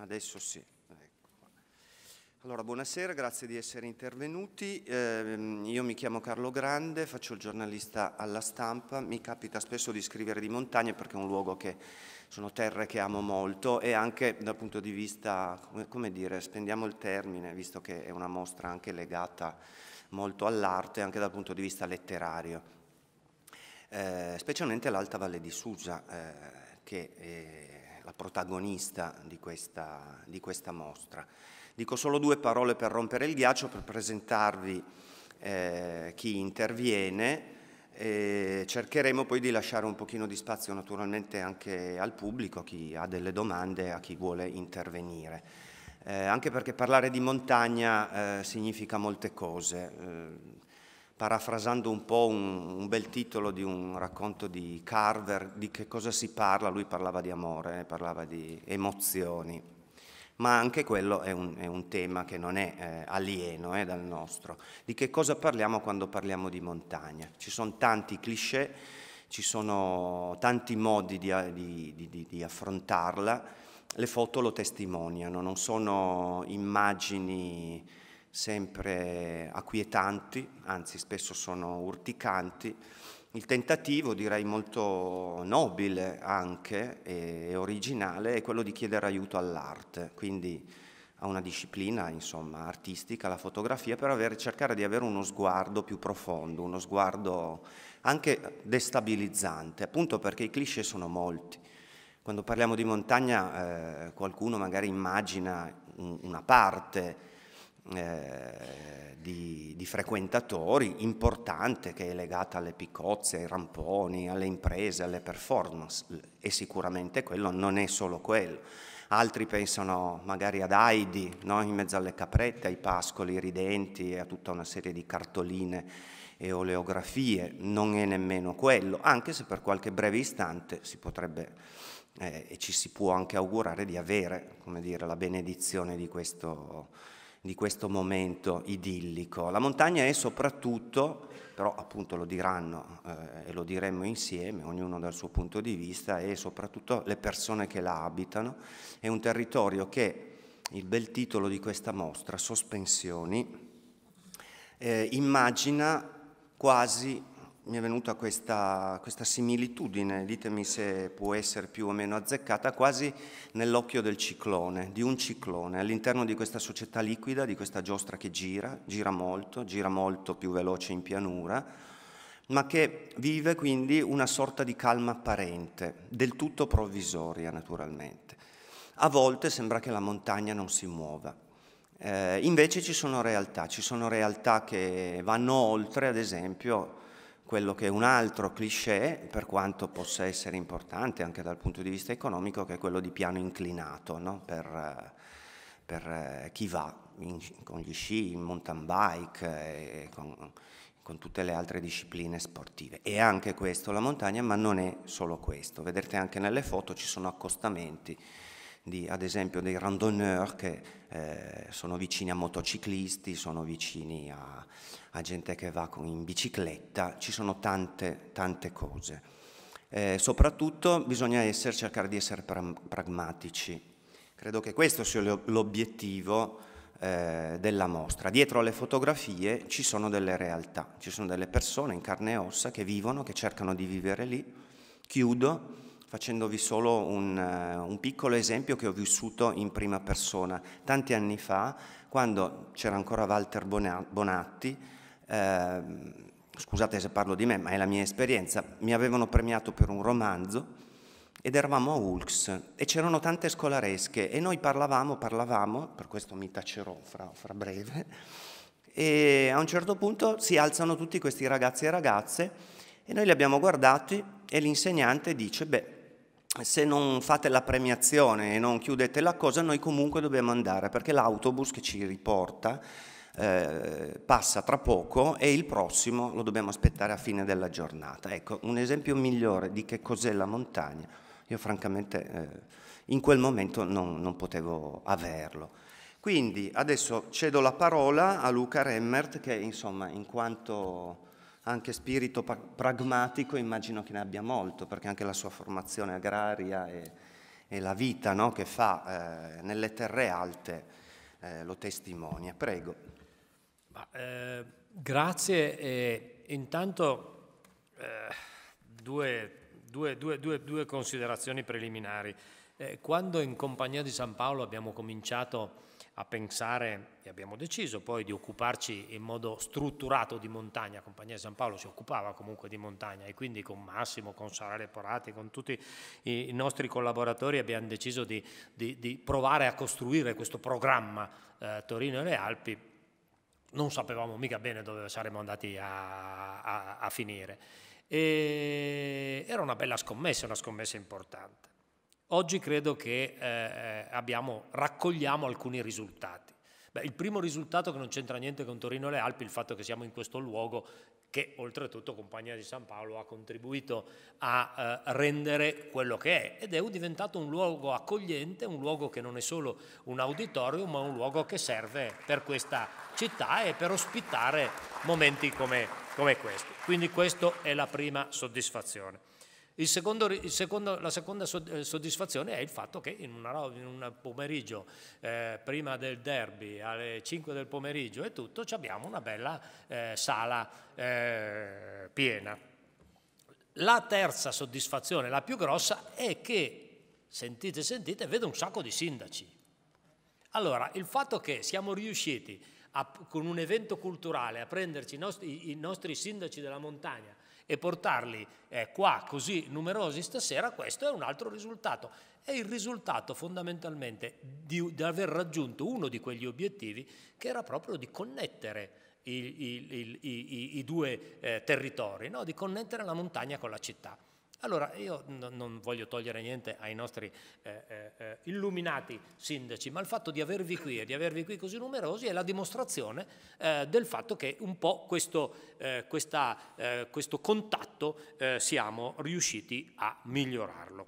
Adesso sì. Ecco. Allora, buonasera, grazie di essere intervenuti. Eh, io mi chiamo Carlo Grande, faccio il giornalista alla stampa. Mi capita spesso di scrivere di montagne perché è un luogo che sono terre che amo molto e anche dal punto di vista, come, come dire, spendiamo il termine, visto che è una mostra anche legata molto all'arte, anche dal punto di vista letterario. Eh, specialmente l'Alta Valle di Susa, eh, che è eh, la protagonista di questa, di questa, mostra. Dico solo due parole per rompere il ghiaccio, per presentarvi eh, chi interviene. E cercheremo poi di lasciare un pochino di spazio naturalmente anche al pubblico, a chi ha delle domande, a chi vuole intervenire. Eh, anche perché parlare di montagna eh, significa molte cose eh, parafrasando un po' un, un, bel titolo di un racconto di Carver, di che cosa si parla, lui parlava di amore, eh, parlava di emozioni, ma anche quello è un, è un tema che non è eh, alieno eh, dal nostro. Di che cosa parliamo quando parliamo di montagna? Ci sono tanti cliché, ci sono tanti modi di, di, di, di affrontarla, le foto lo testimoniano, non sono immagini sempre acquietanti, anzi spesso sono urticanti, il tentativo, direi molto nobile anche e originale, è quello di chiedere aiuto all'arte, quindi a una disciplina insomma, artistica, la fotografia, per avere, cercare di avere uno sguardo più profondo, uno sguardo anche destabilizzante, appunto perché i cliché sono molti. Quando parliamo di montagna eh, qualcuno magari immagina una parte eh, di, di, frequentatori importante che è legata alle piccozze, ai ramponi, alle imprese, alle performance e sicuramente quello non è solo quello. Altri pensano magari ad Heidi, no? in mezzo alle caprette, ai pascoli ridenti e a tutta una serie di cartoline e oleografie, non è nemmeno quello, anche se per qualche breve istante si potrebbe eh, e ci si può anche augurare di avere dire, la benedizione di questo di questo momento idillico. La montagna è soprattutto, però appunto lo diranno eh, e lo diremmo insieme, ognuno dal suo punto di vista, e soprattutto le persone che la abitano, è un territorio che, il bel titolo di questa mostra, Sospensioni, eh, immagina quasi mi è venuta questa, questa similitudine, ditemi se può essere più o meno azzeccata, quasi nell'occhio del ciclone, di un ciclone, all'interno di questa società liquida, di questa giostra che gira, gira molto, gira molto più veloce in pianura, ma che vive quindi una sorta di calma apparente, del tutto provvisoria naturalmente. A volte sembra che la montagna non si muova. Eh, invece ci sono realtà, ci sono realtà che vanno oltre, ad esempio, quello che è un altro cliché, per quanto possa essere importante anche dal punto di vista economico, che è quello di piano inclinato no? per, eh, per, eh, chi va in, con gli sci, in mountain bike eh, e con, con tutte le altre discipline sportive. E anche questo la montagna, ma non è solo questo. Vedrete anche nelle foto ci sono accostamenti di, ad esempio dei randonneur che eh, sono vicini a motociclisti, sono vicini a, a gente che va con, in bicicletta, ci sono tante, tante cose. Eh, soprattutto bisogna essere, cercare di essere pragmatici. Credo che questo sia l'obiettivo eh, della mostra. Dietro alle fotografie ci sono delle realtà, ci sono delle persone in carne e ossa che vivono, che cercano di vivere lì. Chiudo facendovi solo un, eh, un, piccolo esempio che ho vissuto in prima persona. Tanti anni fa, quando c'era ancora Walter Bonatti, eh, scusate se parlo di me, ma è la mia esperienza, mi avevano premiato per un romanzo ed eravamo a Ulx e c'erano tante scolaresche e noi parlavamo, parlavamo, per questo mi tacerò fra, fra breve, e a un certo punto si alzano tutti questi ragazzi e ragazze e noi li abbiamo guardati e l'insegnante dice, beh, se non fate la premiazione e non chiudete la cosa, noi comunque dobbiamo andare perché l'autobus che ci riporta eh, passa tra poco e il prossimo lo dobbiamo aspettare a fine della giornata. Ecco, un esempio migliore di che cos'è la montagna, io francamente eh, in quel momento non, non potevo averlo. Quindi adesso cedo la parola a Luca Remmert che insomma in quanto anche spirito pragmatico immagino che ne abbia molto, perché anche la sua formazione agraria e, e la vita no, che fa eh, nelle terre alte eh, lo testimonia. Prego. Ma, eh, grazie. intanto eh, due, due, due, due, considerazioni preliminari. Eh, quando in Compagnia di San Paolo abbiamo cominciato a pensare, e abbiamo deciso poi di occuparci in modo strutturato di montagna, Compagnia San Paolo si occupava comunque di montagna e quindi con Massimo, con Sara Leporati, con tutti i nostri collaboratori abbiamo deciso di, di, di provare a costruire questo programma eh, Torino e le Alpi non sapevamo mica bene dove saremmo andati a, a, a finire. E era una bella scommessa, una scommessa importante. Oggi credo che eh, abbiamo, raccogliamo alcuni risultati. Beh, il primo risultato che non c'entra niente con Torino e le Alpi, il fatto che siamo in questo luogo che oltretutto Compagnia di San Paolo ha contribuito a eh, rendere quello che è ed è diventato un luogo accogliente, un luogo che non è solo un auditorium, ma un luogo che serve per questa città e per ospitare momenti come, come questo. Quindi questa è la prima soddisfazione secondo, secondo, la seconda eh, soddisfazione è il fatto che in, una, in un pomeriggio, eh, prima del derby, alle 5 del pomeriggio e tutto, abbiamo una bella eh, sala eh, piena. La terza soddisfazione, la più grossa, è che, sentite, sentite, vedo un sacco di sindaci. Allora, il fatto che siamo riusciti a, con un evento culturale a prenderci i nostri, i nostri sindaci della montagna e portarli eh, qua così numerosi stasera, questo è un altro risultato. È il risultato fondamentalmente di, di aver raggiunto uno di quegli obiettivi che era proprio di connettere i, i, i, i due eh, territori, no? di connettere la montagna con la città. Allora, io no, non voglio togliere niente ai nostri eh, eh, eh, illuminati sindaci, ma il fatto di avervi qui e di avervi qui così numerosi è la dimostrazione eh, del fatto che un po' questo, eh, questa, eh, questo contatto siamo riusciti a migliorarlo.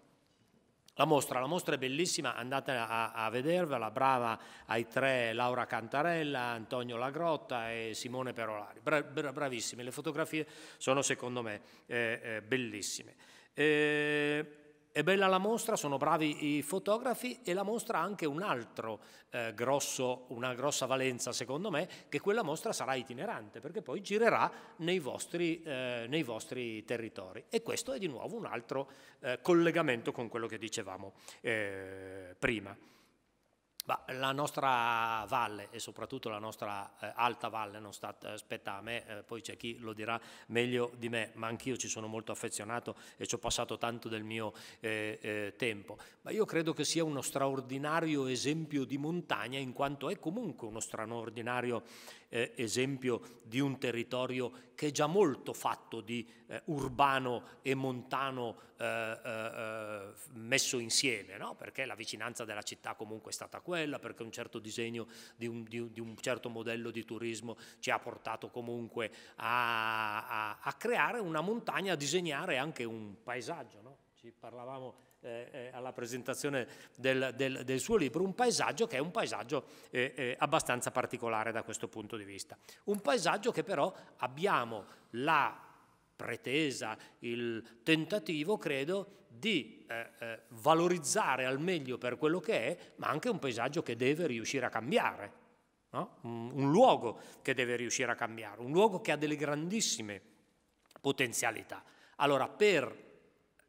La mostra, la mostra è bellissima, andate a, a, vedervela, brava ai tre Laura Cantarella, Antonio Lagrotta e Simone Perolari, Bra, bravissime, le fotografie sono secondo me eh, eh, bellissime. Eh, è bella la mostra, sono bravi i fotografi e la mostra ha anche un altro, eh, grosso, una grossa valenza secondo me, che quella mostra sarà itinerante perché poi girerà nei vostri, eh, nei vostri territori. E questo è di nuovo un altro eh, collegamento con quello che dicevamo eh, prima. Ma la nostra valle e soprattutto la nostra eh, alta valle non sta, aspetta eh, a me, eh, poi c'è chi lo dirà meglio di me, ma anch'io ci sono molto affezionato e ci ho passato tanto del mio eh, eh, tempo. Ma io credo che sia uno straordinario esempio di montagna in quanto è comunque uno straordinario esempio di un territorio che è già molto fatto di urbano e montano eh, eh, eh, messo insieme, no? perché la vicinanza della città comunque è stata quella, perché un certo disegno di un, di, di un certo modello di turismo ci ha portato comunque a, a, a creare una montagna, a disegnare anche un paesaggio. No? Ci parlavamo eh, alla presentazione del, del, del, suo libro, un paesaggio che è un paesaggio eh, eh, abbastanza particolare da questo punto di vista. Un paesaggio che però abbiamo la pretesa, il tentativo, credo, di eh, eh, valorizzare al meglio per quello che è, ma anche un paesaggio che deve riuscire a cambiare, no? un, un luogo che deve riuscire a cambiare, un luogo che ha delle grandissime potenzialità. Allora, per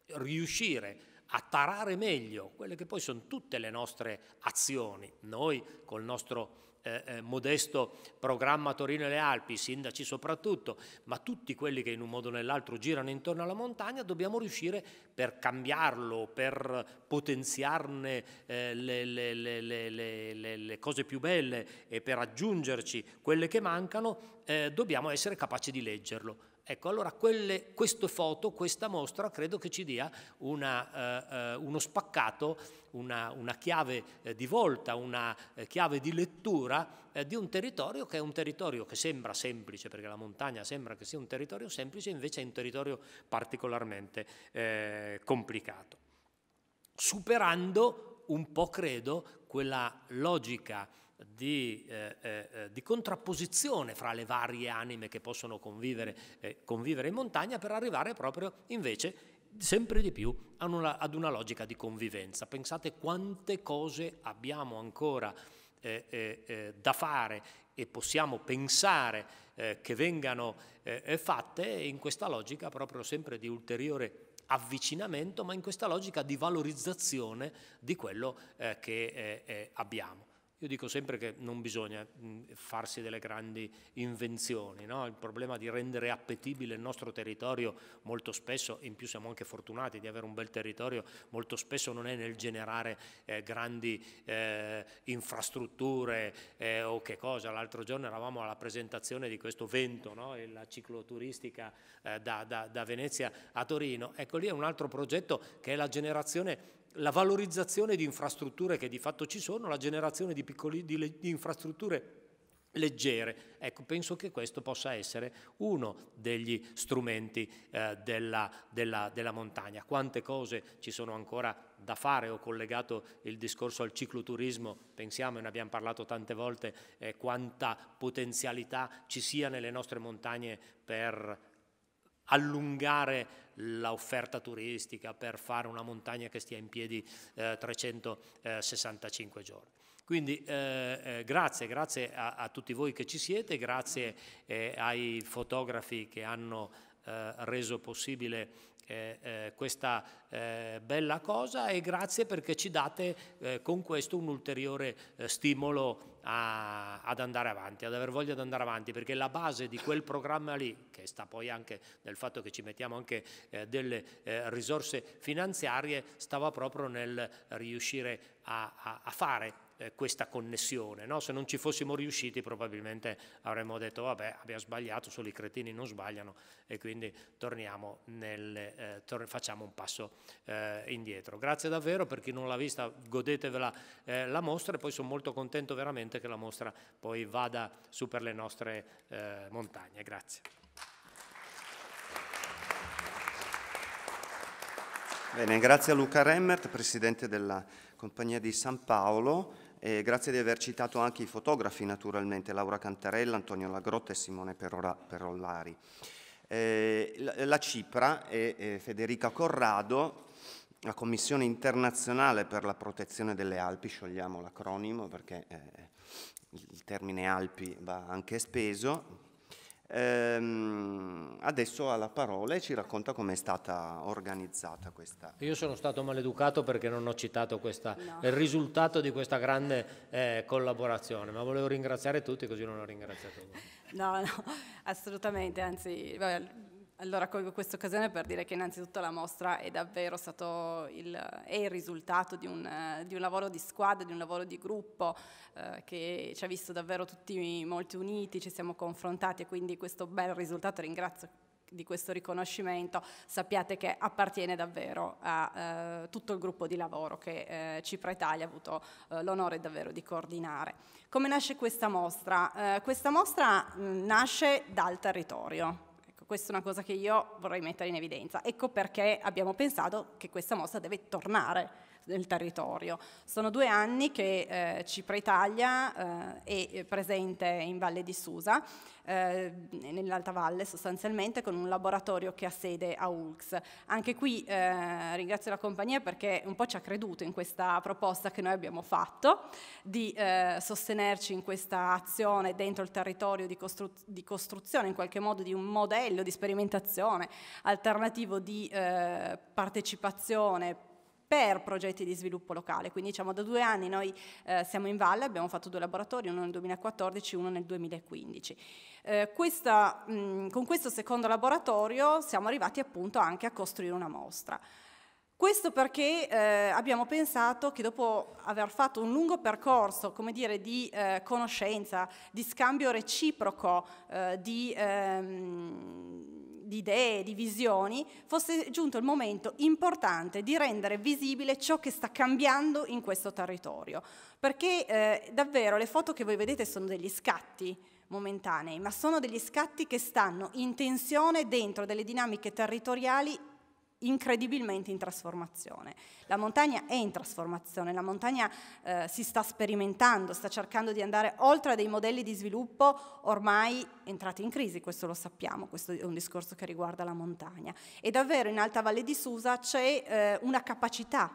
riuscire a tarare meglio quelle che poi sono tutte le nostre azioni, noi col nostro eh, eh, modesto programma Torino e le Alpi, i sindaci soprattutto, ma tutti quelli che in un modo o nell'altro girano intorno alla montagna, dobbiamo riuscire per cambiarlo, per potenziarne eh, le, le, le, le, cose più belle e per aggiungerci quelle che mancano, eh, dobbiamo essere capaci di leggerlo Ecco, allora quelle, queste foto, questa mostra credo che ci dia una, eh, eh, uno spaccato, una, una chiave eh, di volta, una eh, chiave di lettura eh, di un territorio che è un territorio che sembra semplice, perché la montagna sembra che sia un territorio semplice, invece è un territorio particolarmente eh, complicato. Superando un po', credo, quella logica di, eh, eh, di, contrapposizione fra le varie anime che possono convivere, eh, convivere, in montagna per arrivare proprio invece sempre di più ad una, ad una logica di convivenza. Pensate quante cose abbiamo ancora eh, eh, eh, da fare e possiamo pensare che vengano fatte in questa logica proprio sempre di ulteriore avvicinamento, ma in questa logica di valorizzazione di quello che abbiamo. Io dico sempre che non bisogna mm, farsi delle grandi invenzioni, no? il problema di rendere appetibile il nostro territorio molto spesso, in più siamo anche fortunati di avere un bel territorio, molto spesso non è nel generare eh, grandi eh, infrastrutture eh, o che cosa. L'altro giorno eravamo alla presentazione di questo vento, no? la cicloturistica eh, da, da, da Venezia a Torino. Ecco lì è un altro progetto che è la generazione la valorizzazione di infrastrutture che di fatto ci sono, la generazione di, piccoli, di, le, di infrastrutture leggere. Ecco, penso che questo possa essere uno degli strumenti eh, della, della, della, montagna. Quante cose ci sono ancora da fare, ho collegato il discorso al cicloturismo, pensiamo e ne abbiamo parlato tante volte, eh, quanta potenzialità ci sia nelle nostre montagne per allungare l'offerta turistica, per fare una montagna che stia in piedi eh, 365 giorni. Quindi eh, eh, grazie, grazie a, a, tutti voi che ci siete, grazie eh, ai fotografi che hanno eh, reso possibile eh, questa eh, bella cosa e grazie perché ci date eh, con questo un ulteriore eh, stimolo a, ad andare avanti, ad aver voglia di andare avanti, perché la base di quel programma lì, che sta poi anche nel fatto che ci mettiamo anche eh, delle eh, risorse finanziarie, stava proprio nel riuscire a, a, a fare eh, questa connessione. No? Se non ci fossimo riusciti probabilmente avremmo detto vabbè abbiamo sbagliato, solo i cretini non sbagliano e quindi torniamo nel, eh, tor facciamo un passo eh, indietro. Grazie davvero per chi non l'ha vista, godetevela eh, la mostra e poi sono molto contento veramente che la mostra poi vada su per le nostre eh, montagne. Grazie. Bene, grazie a Luca Remmert, Presidente della Compagnia di San Paolo. E grazie di aver citato anche i fotografi naturalmente, Laura Cantarella, Antonio Lagrotta e Simone Perollari. Eh, la, la Cipra e eh, Federica Corrado, la Commissione internazionale per la protezione delle Alpi, sciogliamo l'acronimo perché eh, il termine Alpi va anche speso, Ehm, adesso ha la parola e ci racconta come è stata organizzata questa. Io sono stato maleducato perché non ho citato questa, no. il risultato di questa grande eh, collaborazione, ma volevo ringraziare tutti così non ho ringraziato voi. No, no, assolutamente, anzi... Vabbè, allora colgo questa occasione per dire che innanzitutto la mostra è davvero stato il, è il risultato di un, eh, di un, lavoro di squadra, di un lavoro di gruppo eh, che ci ha visto davvero tutti molto uniti, ci siamo confrontati e quindi questo bel risultato ringrazio di questo riconoscimento sappiate che appartiene davvero a eh, tutto il gruppo di lavoro che eh, Cipra Italia ha avuto eh, l'onore davvero di coordinare. Come nasce questa mostra? Eh, questa mostra mh, nasce dal territorio, questa è una cosa che io vorrei mettere in evidenza. Ecco perché abbiamo pensato che questa mossa deve tornare del territorio. Sono due anni che eh, Cipro Italia eh, è eh, presente in Valle di Susa, eh, nell'Alta Valle sostanzialmente, con un laboratorio che ha sede a Ulx. Anche qui eh, ringrazio la compagnia perché un po' ci ha creduto in questa proposta che noi abbiamo fatto di eh, sostenerci in questa azione dentro il territorio di, costru di costruzione in qualche modo di un modello di sperimentazione alternativo di partecipazione per progetti di sviluppo locale. Quindi diciamo da due anni noi eh, siamo in valle, abbiamo fatto due laboratori, uno nel 2014 e uno nel 2015. Eh, questa, mh, con questo secondo laboratorio siamo arrivati appunto anche a costruire una mostra. Questo perché eh, abbiamo pensato che dopo aver fatto un lungo percorso, come dire, di eh, conoscenza, di scambio reciproco, eh, di, ehm, di idee, di visioni, fosse giunto il momento importante di rendere visibile ciò che sta cambiando in questo territorio. Perché eh, davvero le foto che voi vedete sono degli scatti, momentanei, ma sono degli scatti che stanno in tensione dentro delle dinamiche territoriali incredibilmente in trasformazione. La montagna è in trasformazione, la montagna eh, si sta sperimentando, sta cercando di andare oltre a dei modelli di sviluppo ormai entrati in crisi, questo lo sappiamo, questo è un discorso che riguarda la montagna. E davvero in Alta Valle di Susa c'è eh, una capacità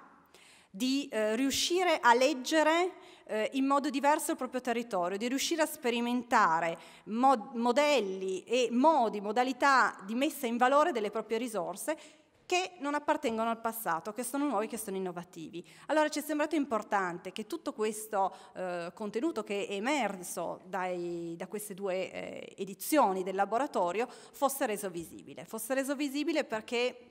di eh, riuscire a leggere eh, in modo diverso il proprio territorio, di riuscire a sperimentare mod modelli e modi, modalità di messa in valore delle proprie risorse che non appartengono al passato, che sono nuovi, che sono innovativi. Allora ci è sembrato importante che tutto questo eh, contenuto che è emerso dai, da queste due eh, edizioni del laboratorio fosse reso visibile. Fosse reso visibile perché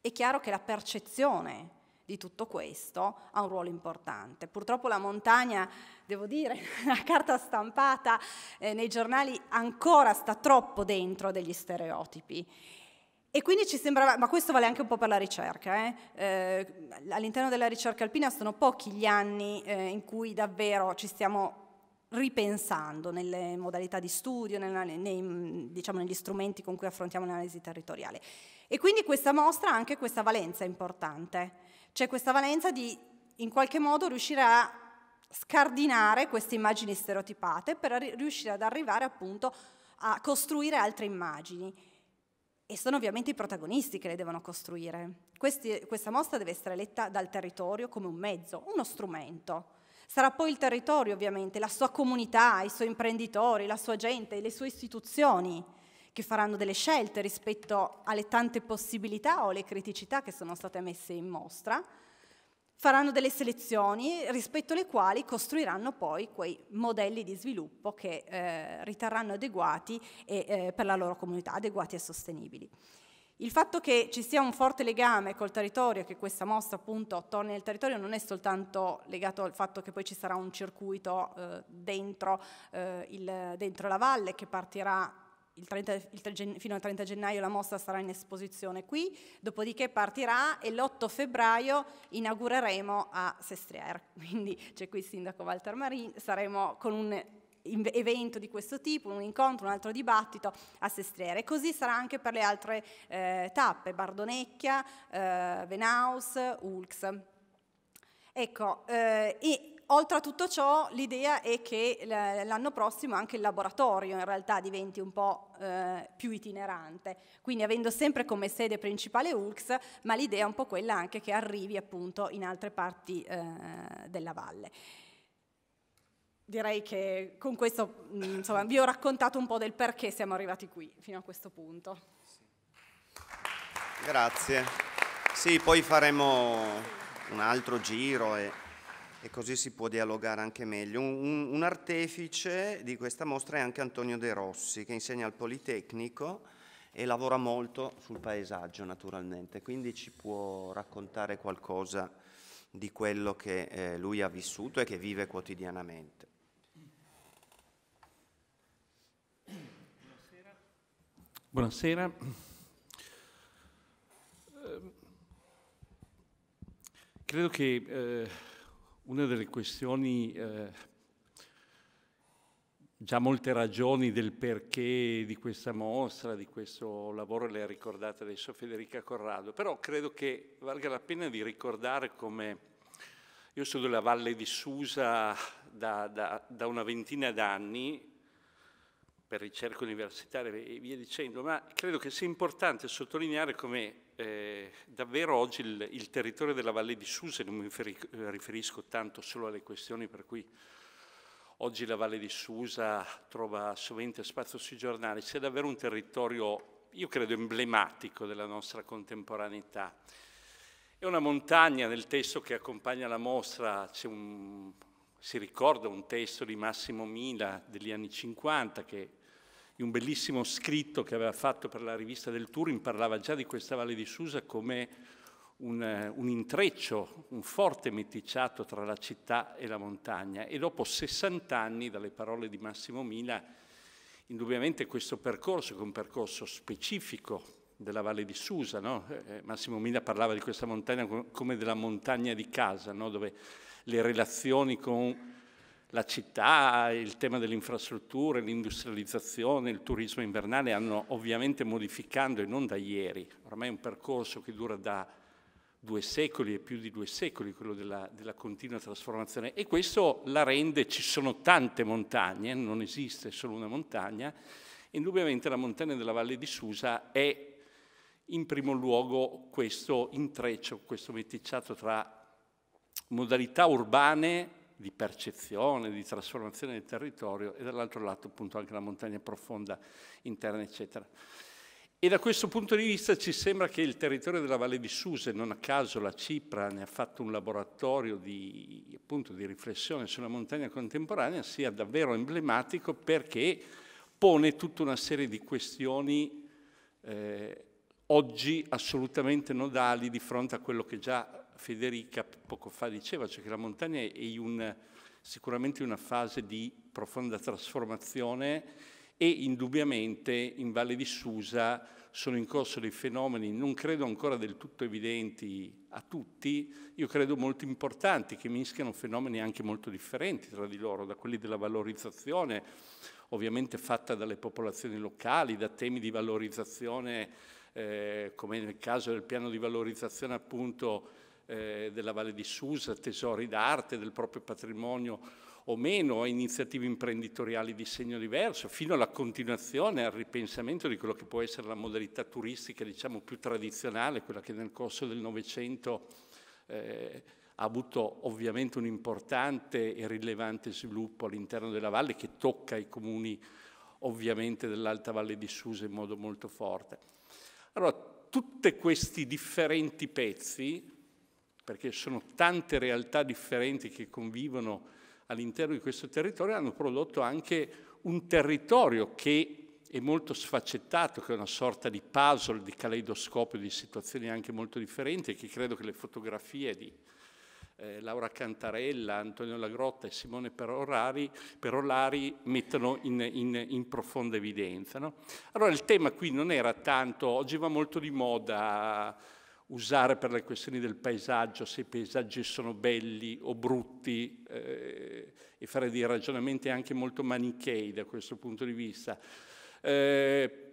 è chiaro che la percezione di tutto questo ha un ruolo importante. Purtroppo la montagna, devo dire, la carta stampata eh, nei giornali ancora sta troppo dentro degli stereotipi e quindi ci sembrava, ma questo vale anche un po' per la ricerca, eh? Eh, all'interno della ricerca alpina sono pochi gli anni eh, in cui davvero ci stiamo ripensando nelle modalità di studio, nella, nei, diciamo, negli strumenti con cui affrontiamo l'analisi territoriale. E quindi questa mostra ha anche questa valenza importante, cioè questa valenza di in qualche modo riuscire a scardinare queste immagini stereotipate per riuscire ad arrivare appunto a costruire altre immagini e sono ovviamente i protagonisti che le devono costruire. Questi, questa mostra deve essere letta dal territorio come un mezzo, uno strumento. Sarà poi il territorio ovviamente, la sua comunità, i suoi imprenditori, la sua gente, le sue istituzioni che faranno delle scelte rispetto alle tante possibilità o le criticità che sono state messe in mostra faranno delle selezioni rispetto alle quali costruiranno poi quei modelli di sviluppo che eh, riterranno adeguati e, eh, per la loro comunità, adeguati e sostenibili. Il fatto che ci sia un forte legame col territorio, che questa mostra appunto torni nel territorio, non è soltanto legato al fatto che poi ci sarà un circuito eh, dentro, eh, il, dentro, la valle che partirà il 30, il 3, fino al 30 gennaio la mostra sarà in esposizione qui, dopodiché partirà e l'8 febbraio inaugureremo a Sestriere, quindi c'è qui il sindaco Walter Marin, saremo con un evento di questo tipo, un incontro, un altro dibattito a Sestriere. Così sarà anche per le altre eh, tappe, Bardonecchia, eh, Venaus, Ulx. Ecco, eh, e oltre a tutto ciò l'idea è che l'anno prossimo anche il laboratorio in realtà diventi un po' eh, più itinerante, quindi avendo sempre come sede principale ULX, ma l'idea è un po' quella anche che arrivi appunto in altre parti eh, della valle. Direi che con questo mm, insomma, vi ho raccontato un po' del perché siamo arrivati qui fino a questo punto. Grazie. Sì, poi faremo un altro giro e e così si può dialogare anche meglio. Un, un, artefice di questa mostra è anche Antonio De Rossi, che insegna al Politecnico e lavora molto sul paesaggio naturalmente, quindi ci può raccontare qualcosa di quello che eh, lui ha vissuto e che vive quotidianamente. Buonasera. Buonasera. Ehm, credo che eh, una delle questioni, eh, già molte ragioni del perché di questa mostra, di questo lavoro le ha ricordate adesso Federica Corrado, però credo che valga la pena di ricordare come io sono della Valle di Susa da, da, da una ventina d'anni, per ricerca universitaria e via dicendo, ma credo che sia importante sottolineare come eh, davvero oggi il, il, territorio della Valle di Susa, non mi eh, riferisco tanto solo alle questioni per cui oggi la Valle di Susa trova sovente spazio sui giornali, sia davvero un territorio, io credo, emblematico della nostra contemporaneità. È una montagna, nel testo che accompagna la mostra un, si ricorda un testo di Massimo Mila degli anni 50 che di un bellissimo scritto che aveva fatto per la rivista del Turin, parlava già di questa Valle di Susa come un, eh, un intreccio, un forte meticciato tra la città e la montagna. E dopo 60 anni, dalle parole di Massimo Mila, indubbiamente questo percorso, che è un percorso specifico della Valle di Susa, no? Eh, eh, Massimo Mila parlava di questa montagna come della montagna di casa, no? dove le relazioni con la città, il tema delle infrastrutture, l'industrializzazione, il turismo invernale hanno ovviamente modificando e non da ieri, ormai è un percorso che dura da due secoli e più di due secoli, quello della, della continua trasformazione e questo la rende, ci sono tante montagne, non esiste solo una montagna, indubbiamente la montagna della Valle di Susa è in primo luogo questo intreccio, questo meticciato tra modalità urbane di percezione, di trasformazione del territorio e dall'altro lato appunto anche la montagna profonda interna eccetera. E da questo punto di vista ci sembra che il territorio della Valle di Suse, non a caso la Cipra ne ha fatto un laboratorio di, appunto, di riflessione sulla montagna contemporanea, sia davvero emblematico perché pone tutta una serie di questioni eh, oggi assolutamente nodali di fronte a quello che già Federica poco fa diceva, cioè che la montagna è un, sicuramente una fase di profonda trasformazione e indubbiamente in Valle di Susa sono in corso dei fenomeni, non credo ancora del tutto evidenti a tutti, io credo molto importanti, che mischiano fenomeni anche molto differenti tra di loro, da quelli della valorizzazione, ovviamente fatta dalle popolazioni locali, da temi di valorizzazione, eh, come nel caso del piano di valorizzazione appunto eh, della Valle di Susa, tesori d'arte, del proprio patrimonio o meno, iniziative imprenditoriali di segno diverso, fino alla continuazione, al ripensamento di quello che può essere la modalità turistica diciamo, più tradizionale, quella che nel corso del Novecento eh, ha avuto ovviamente un importante e rilevante sviluppo all'interno della valle che tocca i comuni ovviamente dell'Alta Valle di Susa in modo molto forte. Allora, tutti questi differenti pezzi perché sono tante realtà differenti che convivono all'interno di questo territorio, hanno prodotto anche un territorio che è molto sfaccettato, che è una sorta di puzzle, di caleidoscopio, di situazioni anche molto differenti, che credo che le fotografie di eh, Laura Cantarella, Antonio Lagrotta e Simone Perolari, Perolari mettono in, in, in profonda evidenza. No? Allora il tema qui non era tanto, oggi va molto di moda usare per le questioni del paesaggio, se i paesaggi sono belli o brutti, eh, e fare dei ragionamenti anche molto manichei da questo punto di vista. Eh,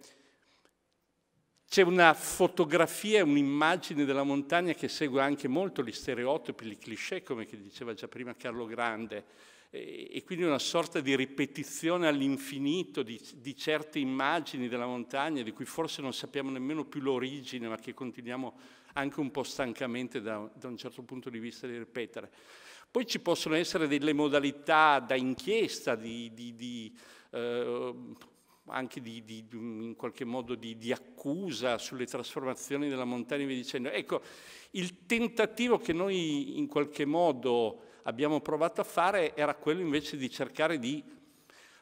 c'è una fotografia, un'immagine della montagna che segue anche molto gli stereotipi, gli cliché, come diceva già prima Carlo Grande, eh, e quindi una sorta di ripetizione all'infinito di, di, certe immagini della montagna di cui forse non sappiamo nemmeno più l'origine, ma che continuiamo a anche un po' stancamente da, da un certo punto di vista di ripetere. Poi ci possono essere delle modalità da inchiesta, di, di, di, eh, anche in qualche modo di, accusa sulle trasformazioni della montagna e via dicendo. Ecco, il tentativo che noi in qualche modo abbiamo provato a fare era quello invece di cercare di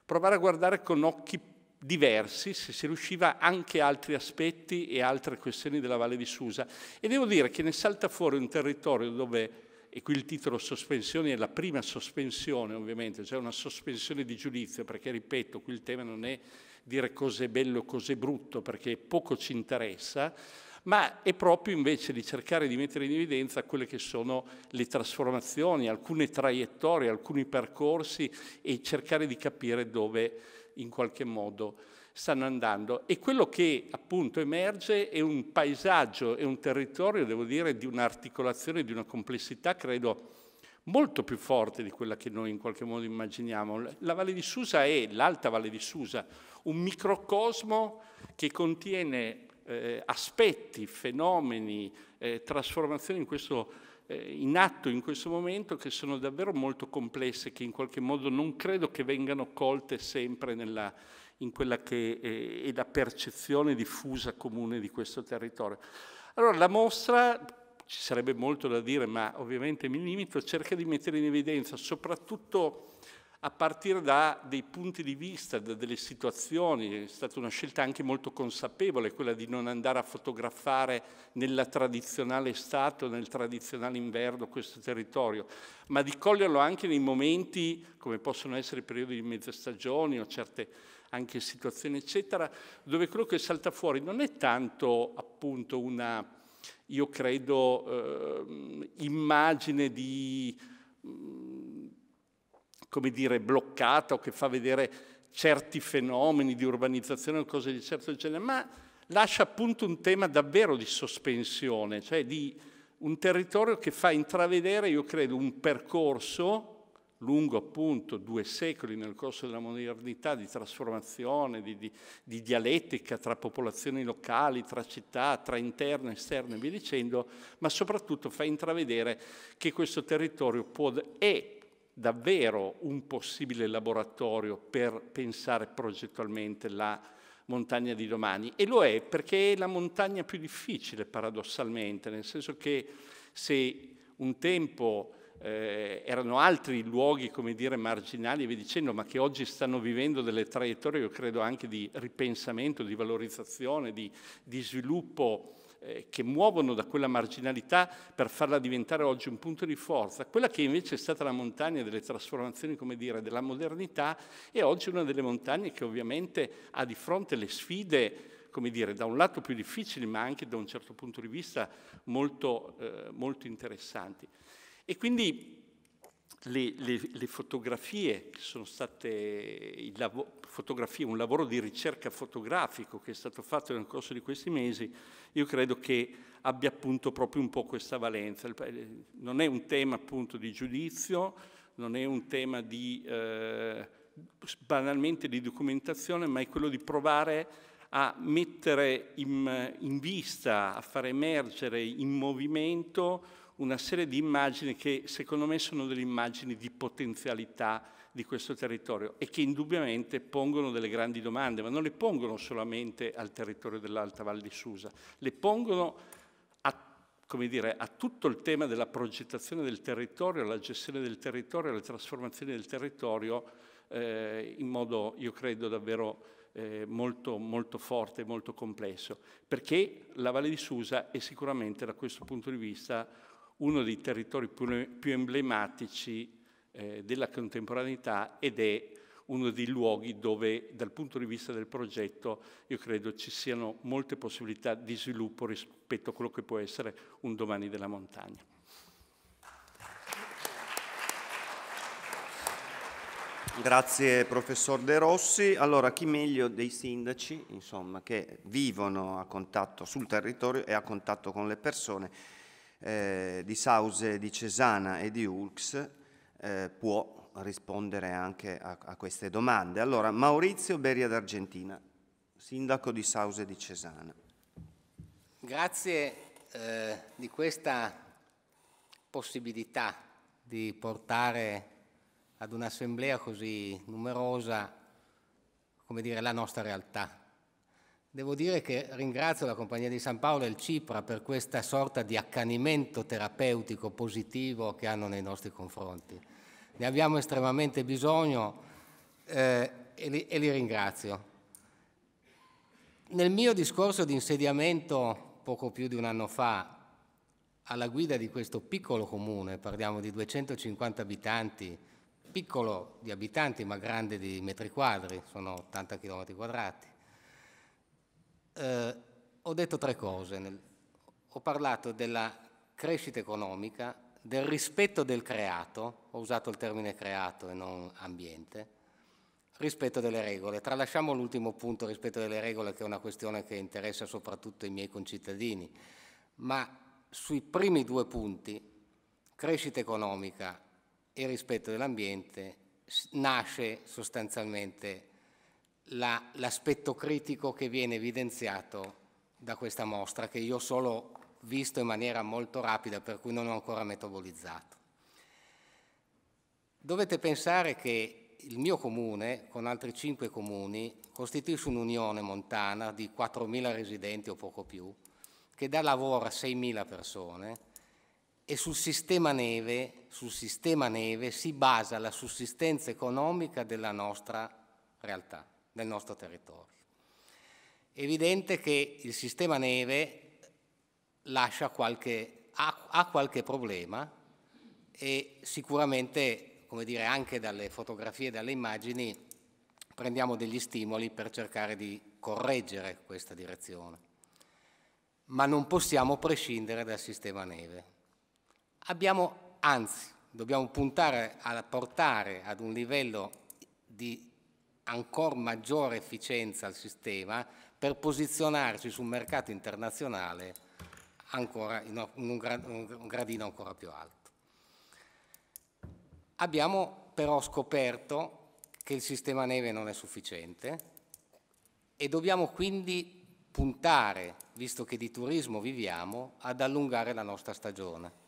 provare a guardare con occhi diversi, se si riusciva anche altri aspetti e altre questioni della Valle di Susa. E devo dire che ne salta fuori un territorio dove, e qui il titolo sospensioni è la prima sospensione ovviamente, cioè una sospensione di giudizio, perché ripeto, qui il tema non è dire cos'è bello e cos'è brutto, perché poco ci interessa, ma è proprio invece di cercare di mettere in evidenza quelle che sono le trasformazioni, alcune traiettorie, alcuni percorsi e cercare di capire dove in qualche modo stanno andando. E quello che appunto emerge è un paesaggio, è un territorio, devo dire, di un'articolazione, di una complessità, credo, molto più forte di quella che noi in qualche modo immaginiamo. La Valle di Susa è, l'Alta Valle di Susa, un microcosmo che contiene eh, aspetti, fenomeni, eh, trasformazioni in questo eh, in atto in questo momento che sono davvero molto complesse, che in qualche modo non credo che vengano colte sempre nella, in quella che è, è la percezione diffusa comune di questo territorio. Allora la mostra, ci sarebbe molto da dire, ma ovviamente mi limito, cerca di mettere in evidenza soprattutto a partire da dei punti di vista, da delle situazioni. È stata una scelta anche molto consapevole quella di non andare a fotografare nella tradizionale estate nel tradizionale inverno questo territorio, ma di coglierlo anche nei momenti, come possono essere periodi di mezza stagione o certe anche situazioni, eccetera, dove quello che salta fuori non è tanto appunto una, io credo, eh, immagine di... Mh, come dire, bloccata o che fa vedere certi fenomeni di urbanizzazione o cose di certo genere, ma lascia appunto un tema davvero di sospensione, cioè di un territorio che fa intravedere, io credo, un percorso lungo appunto due secoli nel corso della modernità di trasformazione, di, di, di dialettica tra popolazioni locali, tra città, tra interno, esterno e via dicendo, ma soprattutto fa intravedere che questo territorio può, è davvero un possibile laboratorio per pensare progettualmente la montagna di domani e lo è perché è la montagna più difficile paradossalmente, nel senso che se un tempo eh, erano altri luoghi, come dire, marginali vi dicendo, ma che oggi stanno vivendo delle traiettorie, io credo, anche di ripensamento, di valorizzazione, di, di sviluppo eh, che muovono da quella marginalità per farla diventare oggi un punto di forza, quella che invece è stata la montagna delle trasformazioni, come dire, della modernità, è oggi una delle montagne che ovviamente ha di fronte le sfide come dire, da un lato più difficili, ma anche da un certo punto di vista molto, eh, molto interessanti. E quindi le, le, le, fotografie che sono state, fotografie, un lavoro di ricerca fotografico che è stato fatto nel corso di questi mesi, io credo che abbia appunto proprio un po' questa valenza. Eh, non è un tema appunto di giudizio, non è un tema di, eh, banalmente di documentazione, ma è quello di provare a mettere in, in vista, a far emergere in movimento una serie di immagini che secondo me sono delle immagini di potenzialità di questo territorio e che indubbiamente pongono delle grandi domande, ma non le pongono solamente al territorio dell'Alta Val di Susa, le pongono a come dire, a tutto il tema della progettazione del territorio, alla gestione del territorio, alla trasformazione del territorio eh, in modo, io credo, davvero eh, molto, molto forte, molto complesso, perché la Valle di Susa è sicuramente da questo punto di vista uno dei territori più, più emblematici eh, della contemporaneità ed è uno dei luoghi dove dal punto di vista del progetto io credo ci siano molte possibilità di sviluppo rispetto a quello che può essere un domani della montagna. Grazie professor De Rossi. Allora, chi meglio dei sindaci, insomma, che vivono a contatto sul territorio e a contatto con le persone eh, di Sause di Cesana e di Ulx eh, può rispondere anche a, a, queste domande. Allora, Maurizio Beria d'Argentina, sindaco di Sause di Cesana. Grazie eh, di questa possibilità di portare ad un'assemblea così numerosa, come dire, la nostra realtà, Devo dire che ringrazio la Compagnia di San Paolo e il Cipra per questa sorta di accanimento terapeutico positivo che hanno nei nostri confronti. Ne abbiamo estremamente bisogno eh, e, li, e, li, ringrazio. Nel mio discorso di insediamento poco più di un anno fa, alla guida di questo piccolo comune, parliamo di 250 abitanti, piccolo di abitanti ma grande di metri quadri, sono 80 km quadrati, eh, ho detto tre cose. Nel, ho parlato della crescita economica, del rispetto del creato, ho usato il termine creato e non ambiente, rispetto delle regole. Tralasciamo l'ultimo punto rispetto delle regole che è una questione che interessa soprattutto i miei concittadini, ma sui primi due punti, crescita economica e rispetto dell'ambiente, nasce sostanzialmente la, l'aspetto critico che viene evidenziato da questa mostra, che io ho solo visto in maniera molto rapida, per cui non ho ancora metabolizzato. Dovete pensare che il mio comune, con altri cinque comuni, costituisce un'unione montana di 4.000 residenti o poco più, che dà lavoro a 6.000 persone e sul sistema, neve, sul sistema neve si basa la sussistenza economica della nostra realtà nel nostro territorio. È evidente che il sistema neve qualche, ha, ha, qualche problema e sicuramente, come dire, anche dalle fotografie e dalle immagini prendiamo degli stimoli per cercare di correggere questa direzione. Ma non possiamo prescindere dal sistema neve. Abbiamo, anzi, dobbiamo puntare a portare ad un livello di ancora maggiore efficienza al sistema per posizionarci sul mercato internazionale ancora in un gradino ancora più alto. Abbiamo però scoperto che il sistema neve non è sufficiente e dobbiamo quindi puntare, visto che di turismo viviamo, ad allungare la nostra stagione.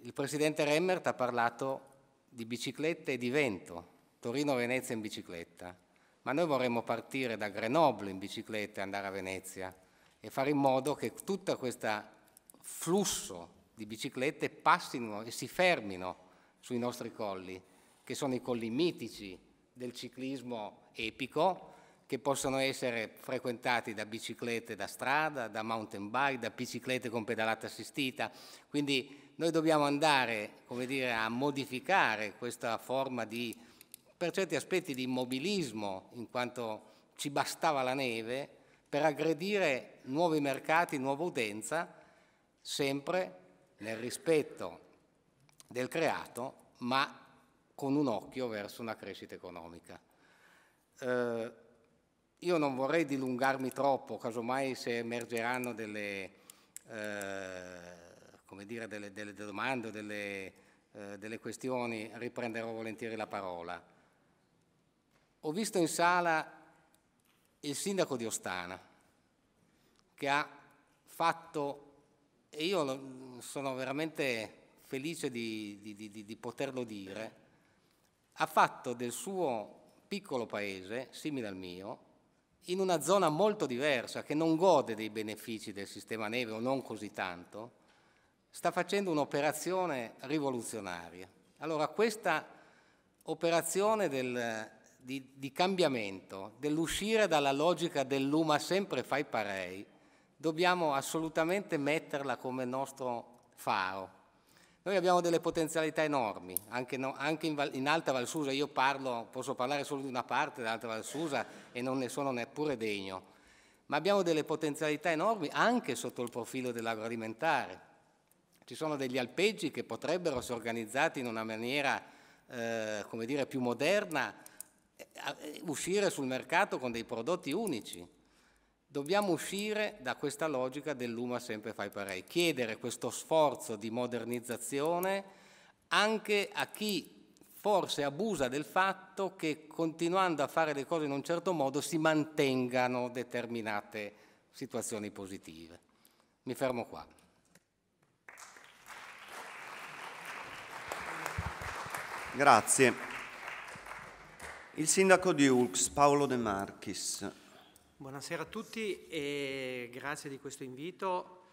Il presidente Remmert ha parlato di biciclette e di vento. Torino-Venezia in bicicletta, ma noi vorremmo partire da Grenoble in bicicletta e andare a Venezia e fare in modo che tutto questo flusso di biciclette passino e si fermino sui nostri colli, che sono i colli mitici del ciclismo epico, che possono essere frequentati da biciclette da strada, da mountain bike, da biciclette con pedalata assistita. Quindi noi dobbiamo andare dire, a modificare questa forma di per certi aspetti di immobilismo, in quanto ci bastava la neve, per aggredire nuovi mercati, nuova utenza, sempre nel rispetto del creato, ma con un occhio verso una crescita economica. Eh, io non vorrei dilungarmi troppo, casomai se emergeranno delle, eh, dire, delle, delle domande o delle, eh, delle questioni, riprenderò volentieri la parola. Ho visto in sala il sindaco di Ostana che ha fatto, e io sono veramente felice di, di, di, di poterlo dire, ha fatto del suo piccolo paese, simile al mio, in una zona molto diversa, che non gode dei benefici del sistema neve o non così tanto, sta facendo un'operazione rivoluzionaria. Allora questa operazione del di, di cambiamento, dell'uscire dalla logica dell'uma sempre fai parei, dobbiamo assolutamente metterla come nostro faro. Noi abbiamo delle potenzialità enormi, anche, no, anche in, in, Alta Valsusa, io parlo, posso parlare solo di una parte dell'Alta Valsusa e non ne sono neppure degno, ma abbiamo delle potenzialità enormi anche sotto il profilo dell'agroalimentare. Ci sono degli alpeggi che potrebbero, se organizzati in una maniera eh, come dire, più moderna, eh, uscire sul mercato con dei prodotti unici. Dobbiamo uscire da questa logica dell'UMA sempre fai parei, chiedere questo sforzo di modernizzazione anche a chi forse abusa del fatto che continuando a fare le cose in un certo modo si mantengano determinate situazioni positive. Mi fermo qua. Grazie. Il sindaco di Ulx, Paolo De Marchis. Buonasera a tutti e grazie di questo invito.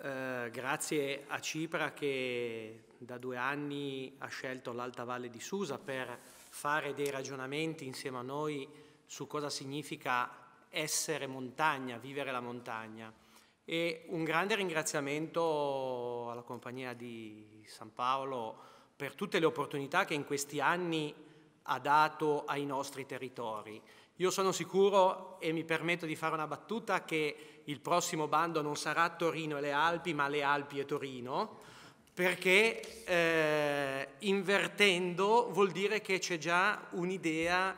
Eh, grazie a Cipra che da due anni ha scelto l'Alta Valle di Susa per fare dei ragionamenti insieme a noi su cosa significa essere montagna, vivere la montagna. E un grande ringraziamento alla compagnia di San Paolo per tutte le opportunità che in questi anni ha ha dato ai nostri territori. Io sono sicuro, e mi permetto di fare una battuta, che il prossimo bando non sarà Torino e le Alpi, ma le Alpi e Torino, perché eh, invertendo vuol dire che c'è già un'idea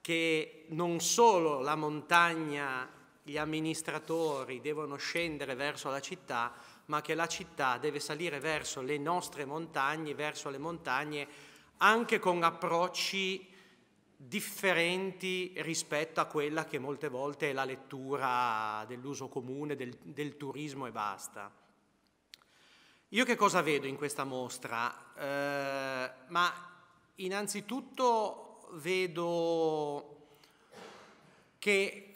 che non solo la montagna, gli amministratori devono scendere verso la città, ma che la città deve salire verso le nostre montagne, verso le montagne anche con approcci differenti rispetto a quella che molte volte è la lettura dell'uso comune, del, del turismo e basta. Io che cosa vedo in questa mostra? Eh, ma innanzitutto vedo che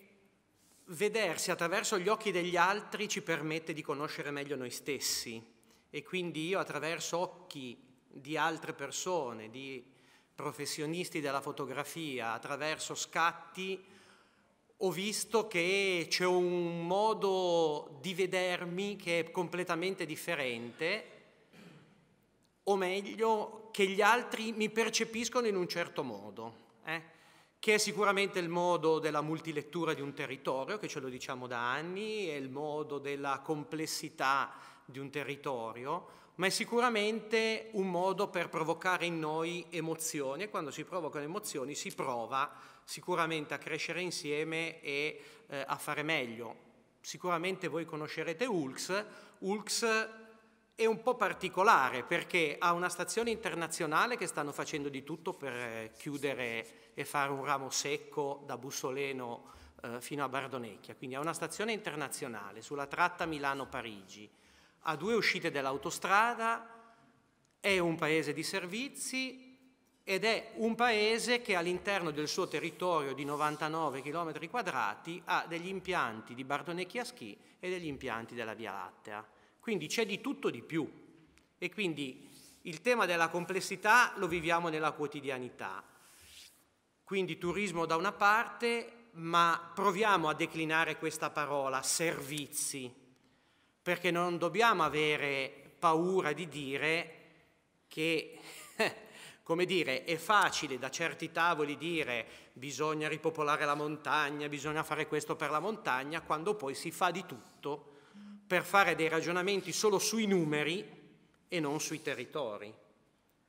vedersi attraverso gli occhi degli altri ci permette di conoscere meglio noi stessi e quindi io attraverso occhi di altre persone, di professionisti della fotografia, attraverso scatti, ho visto che c'è un modo di vedermi che è completamente differente, o meglio, che gli altri mi percepiscono in un certo modo. Eh? che è sicuramente il modo della multilettura di un territorio, che ce lo diciamo da anni, è il modo della complessità di un territorio, ma è sicuramente un modo per provocare in noi emozioni e quando si provocano emozioni si prova sicuramente a crescere insieme e eh, a fare meglio. Sicuramente voi conoscerete ULX, ULX è un po' particolare perché ha una stazione internazionale che stanno facendo di tutto per chiudere e fare un ramo secco da Bussoleno eh, fino a Bardonecchia, quindi ha una stazione internazionale sulla tratta Milano-Parigi a due uscite dell'autostrada, è un paese di servizi ed è un paese che all'interno del suo territorio di 99 km quadrati ha degli impianti di Bardonecchia Schi e degli impianti della Via Lattea. Quindi c'è di tutto di più e quindi il tema della complessità lo viviamo nella quotidianità. Quindi turismo da una parte, ma proviamo a declinare questa parola servizi perché non dobbiamo avere paura di dire che, come dire, è facile da certi tavoli dire bisogna ripopolare la montagna, bisogna fare questo per la montagna, quando poi si fa di tutto per fare dei ragionamenti solo sui numeri e non sui territori.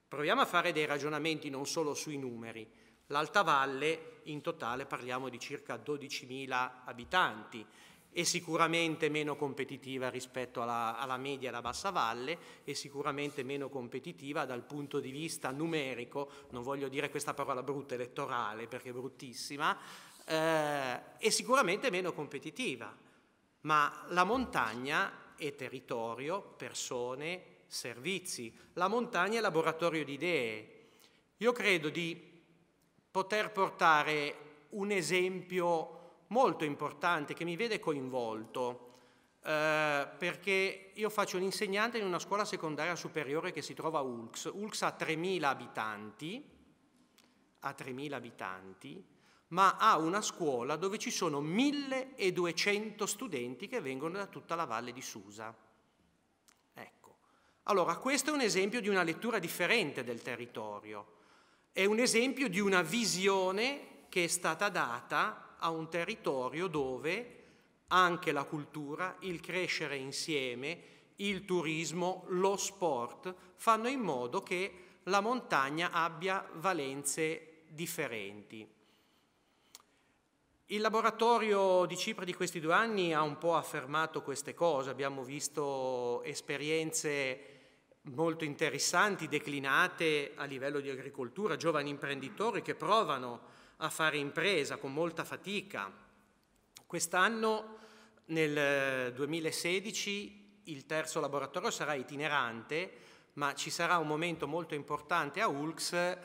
Proviamo a fare dei ragionamenti non solo sui numeri. L'Alta Valle in totale parliamo di circa 12.000 abitanti, e sicuramente meno competitiva rispetto alla, alla media e alla bassa valle e sicuramente meno competitiva dal punto di vista numerico, non voglio dire questa parola brutta elettorale perché è bruttissima, eh, e sicuramente meno competitiva, ma la montagna è territorio, persone, servizi, la montagna è laboratorio di idee. Io credo di poter portare un esempio molto importante che mi vede coinvolto, eh, perché io faccio l'insegnante in una scuola secondaria superiore che si trova a Ulx. Ulx ha 3.000 abitanti, ha 3.000 abitanti, ma ha una scuola dove ci sono 1.200 studenti che vengono da tutta la valle di Susa. Ecco. Allora, questo è un esempio di una lettura differente del territorio, è un esempio di una visione che è stata data a un territorio dove anche la cultura, il crescere insieme, il turismo, lo sport fanno in modo che la montagna abbia valenze differenti. Il laboratorio di Cipre di questi due anni ha un po' affermato queste cose, abbiamo visto esperienze molto interessanti declinate a livello di agricoltura, giovani imprenditori che provano a fare impresa con molta fatica. Quest'anno, nel 2016, eh, il terzo laboratorio sarà itinerante, ma ci sarà un momento molto importante a Ulx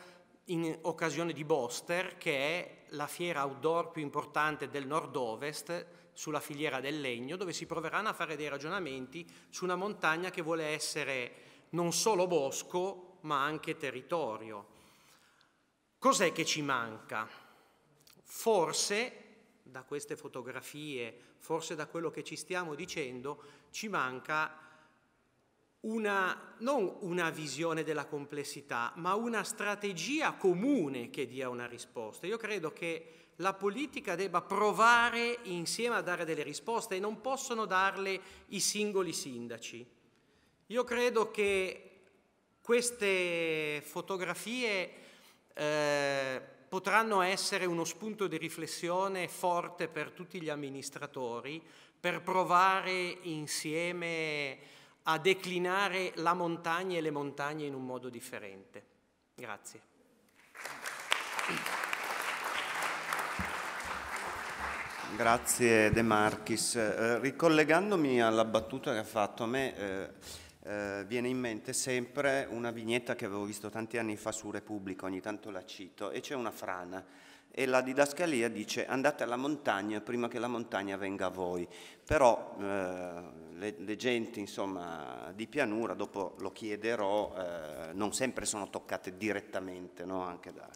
in occasione di Boster, che è la fiera outdoor più importante del nord-ovest sulla filiera del legno, dove si proveranno a fare dei ragionamenti su una montagna che vuole essere non solo bosco, ma anche territorio. Cos'è che ci manca? forse da queste fotografie, forse da quello che ci stiamo dicendo, ci manca una, non una visione della complessità, ma una strategia comune che dia una risposta. Io credo che la politica debba provare insieme a dare delle risposte e non possono darle i singoli sindaci. Io credo che queste fotografie... Eh, potranno essere uno spunto di riflessione forte per tutti gli amministratori per provare insieme a declinare la montagna e le montagne in un modo differente. Grazie. Grazie De Marchis. Eh, ricollegandomi alla battuta che ha fatto a me... Eh eh, viene in mente sempre una vignetta che avevo visto tanti anni fa su Repubblica, ogni tanto la cito, e c'è una frana e la didascalia dice andate alla montagna prima che la montagna venga a voi, però eh, le, le, genti insomma, di pianura, dopo lo chiederò, eh, non sempre sono toccate direttamente. No? Da...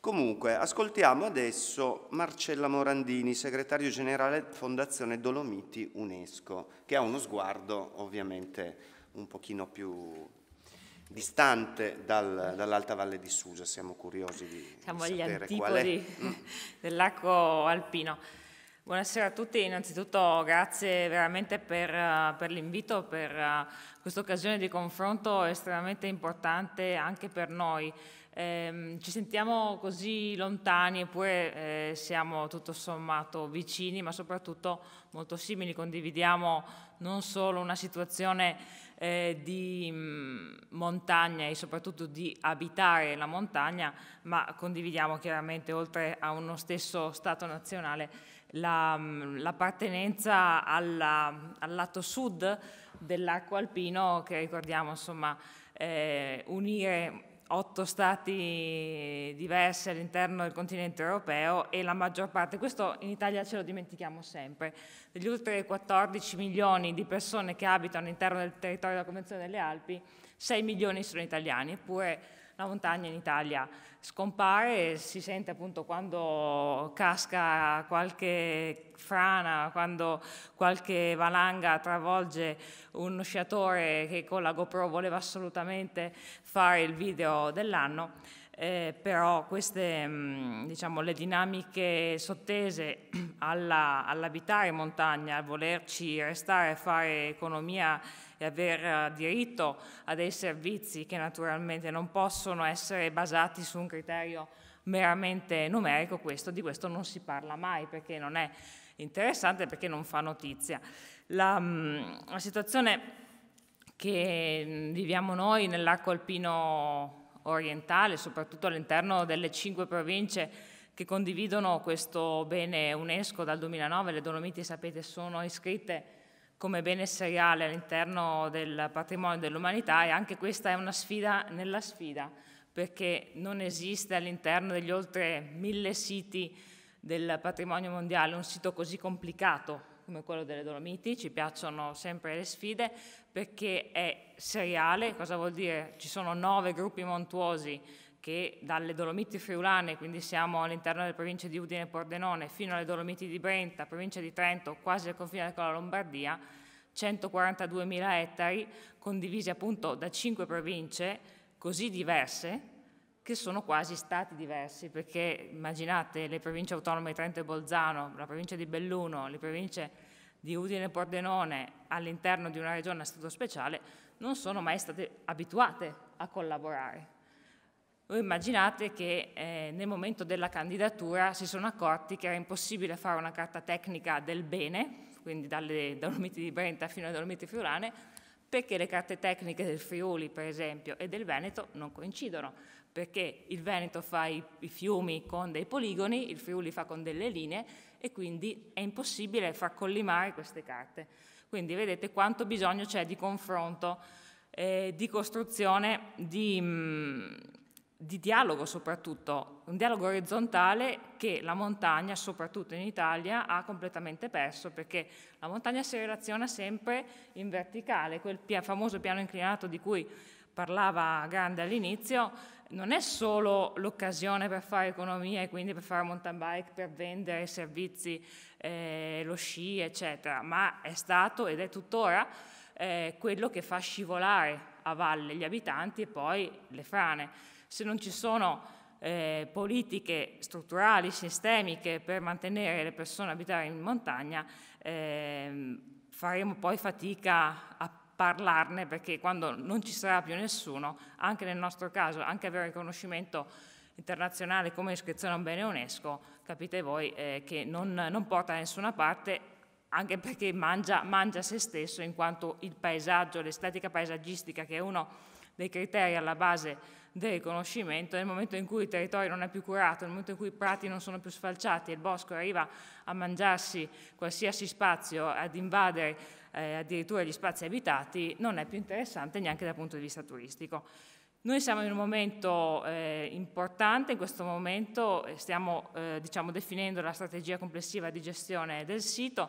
Comunque, ascoltiamo adesso Marcella Morandini, segretario generale Fondazione Dolomiti UNESCO, che ha uno sguardo ovviamente un pochino più distante dal, dall'Alta Valle di Susa, siamo curiosi di, siamo di sapere qual è. Mm. dell'arco alpino. Buonasera a tutti, innanzitutto grazie veramente per, per l'invito, per eh, questa occasione di confronto estremamente importante anche per noi. Eh, ci sentiamo così lontani eppure eh, siamo tutto sommato vicini ma soprattutto molto simili, condividiamo non solo una situazione eh, di mh, mm, montagna e soprattutto di abitare la montagna, ma condividiamo chiaramente oltre a uno stesso Stato nazionale la, mh, mm, l'appartenenza alla, al lato sud dell'arco alpino che ricordiamo insomma eh, unire otto stati diversi all'interno del continente europeo e la maggior parte, questo in Italia ce lo dimentichiamo sempre, degli oltre 14 milioni di persone che abitano all'interno del territorio della Convenzione delle Alpi, 6 milioni sono italiani, eppure la montagna in Italia scompare, si sente appunto quando casca qualche frana, quando qualche valanga travolge uno sciatore che con la GoPro voleva assolutamente fare il video dell'anno. Eh, però queste mm, diciamo, le dinamiche sottese alla, all'abitare in montagna, al volerci restare e fare economia e aver eh, diritto a dei servizi che naturalmente non possono essere basati su un criterio meramente numerico, questo, di questo non si parla mai perché non è interessante, perché non fa notizia. La, mm, la situazione che mm, viviamo noi nell'arco alpino orientale, soprattutto all'interno delle cinque province che condividono questo bene UNESCO dal 2009, le Dolomiti sapete sono iscritte come bene seriale all'interno del patrimonio dell'umanità e anche questa è una sfida nella sfida, perché non esiste all'interno degli oltre mille siti del patrimonio mondiale un sito così complicato come quello delle Dolomiti, ci piacciono sempre le sfide perché è seriale, cosa vuol dire? Ci sono nove gruppi montuosi che dalle Dolomiti friulane, quindi siamo all'interno delle province di Udine e Pordenone, fino alle Dolomiti di Brenta, provincia di Trento, quasi al confine con la Lombardia, 142.000 ettari condivisi appunto da cinque province così diverse che sono quasi stati diversi, perché immaginate le province autonome di Trento e Bolzano, la provincia di Belluno, le province di Udine e Pordenone all'interno di una regione a stato speciale non sono mai state abituate a collaborare voi immaginate che eh, nel momento della candidatura si sono accorti che era impossibile fare una carta tecnica del bene, quindi dalle Dolomiti di Brenta fino alle Dolomiti friulane, perché le carte tecniche del Friuli, per esempio, e del Veneto non coincidono, perché il Veneto fa i, i fiumi con dei poligoni, il Friuli fa con delle linee e quindi è impossibile far collimare queste carte. Quindi vedete quanto bisogno c'è di confronto, eh, di costruzione, di... Mh, di dialogo soprattutto, un dialogo orizzontale che la montagna, soprattutto in Italia, ha completamente perso perché la montagna si relaziona sempre in verticale, quel famoso piano inclinato di cui parlava Grande all'inizio, non è solo l'occasione per fare economia e quindi per fare mountain bike, per vendere servizi, eh, lo sci, eccetera, ma è stato ed è tuttora eh, quello che fa scivolare a valle gli abitanti e poi le frane. Se non ci sono eh, politiche strutturali, sistemiche per mantenere le persone a abitare in montagna, eh, faremo poi fatica a parlarne perché quando non ci sarà più nessuno, anche nel nostro caso, anche avere riconoscimento internazionale come iscrizione a un bene UNESCO, capite voi eh, che non, non, porta da nessuna parte anche perché mangia, mangia se stesso in quanto il paesaggio, l'estetica paesaggistica che è uno dei criteri alla base del riconoscimento, nel momento in cui il territorio non è più curato, nel momento in cui i prati non sono più sfalciati e il bosco arriva a mangiarsi qualsiasi spazio, ad invadere eh, addirittura gli spazi abitati, non è più interessante neanche dal punto di vista turistico. Noi siamo in un momento eh, importante, in questo momento eh, stiamo eh, diciamo, definendo la strategia complessiva di gestione del sito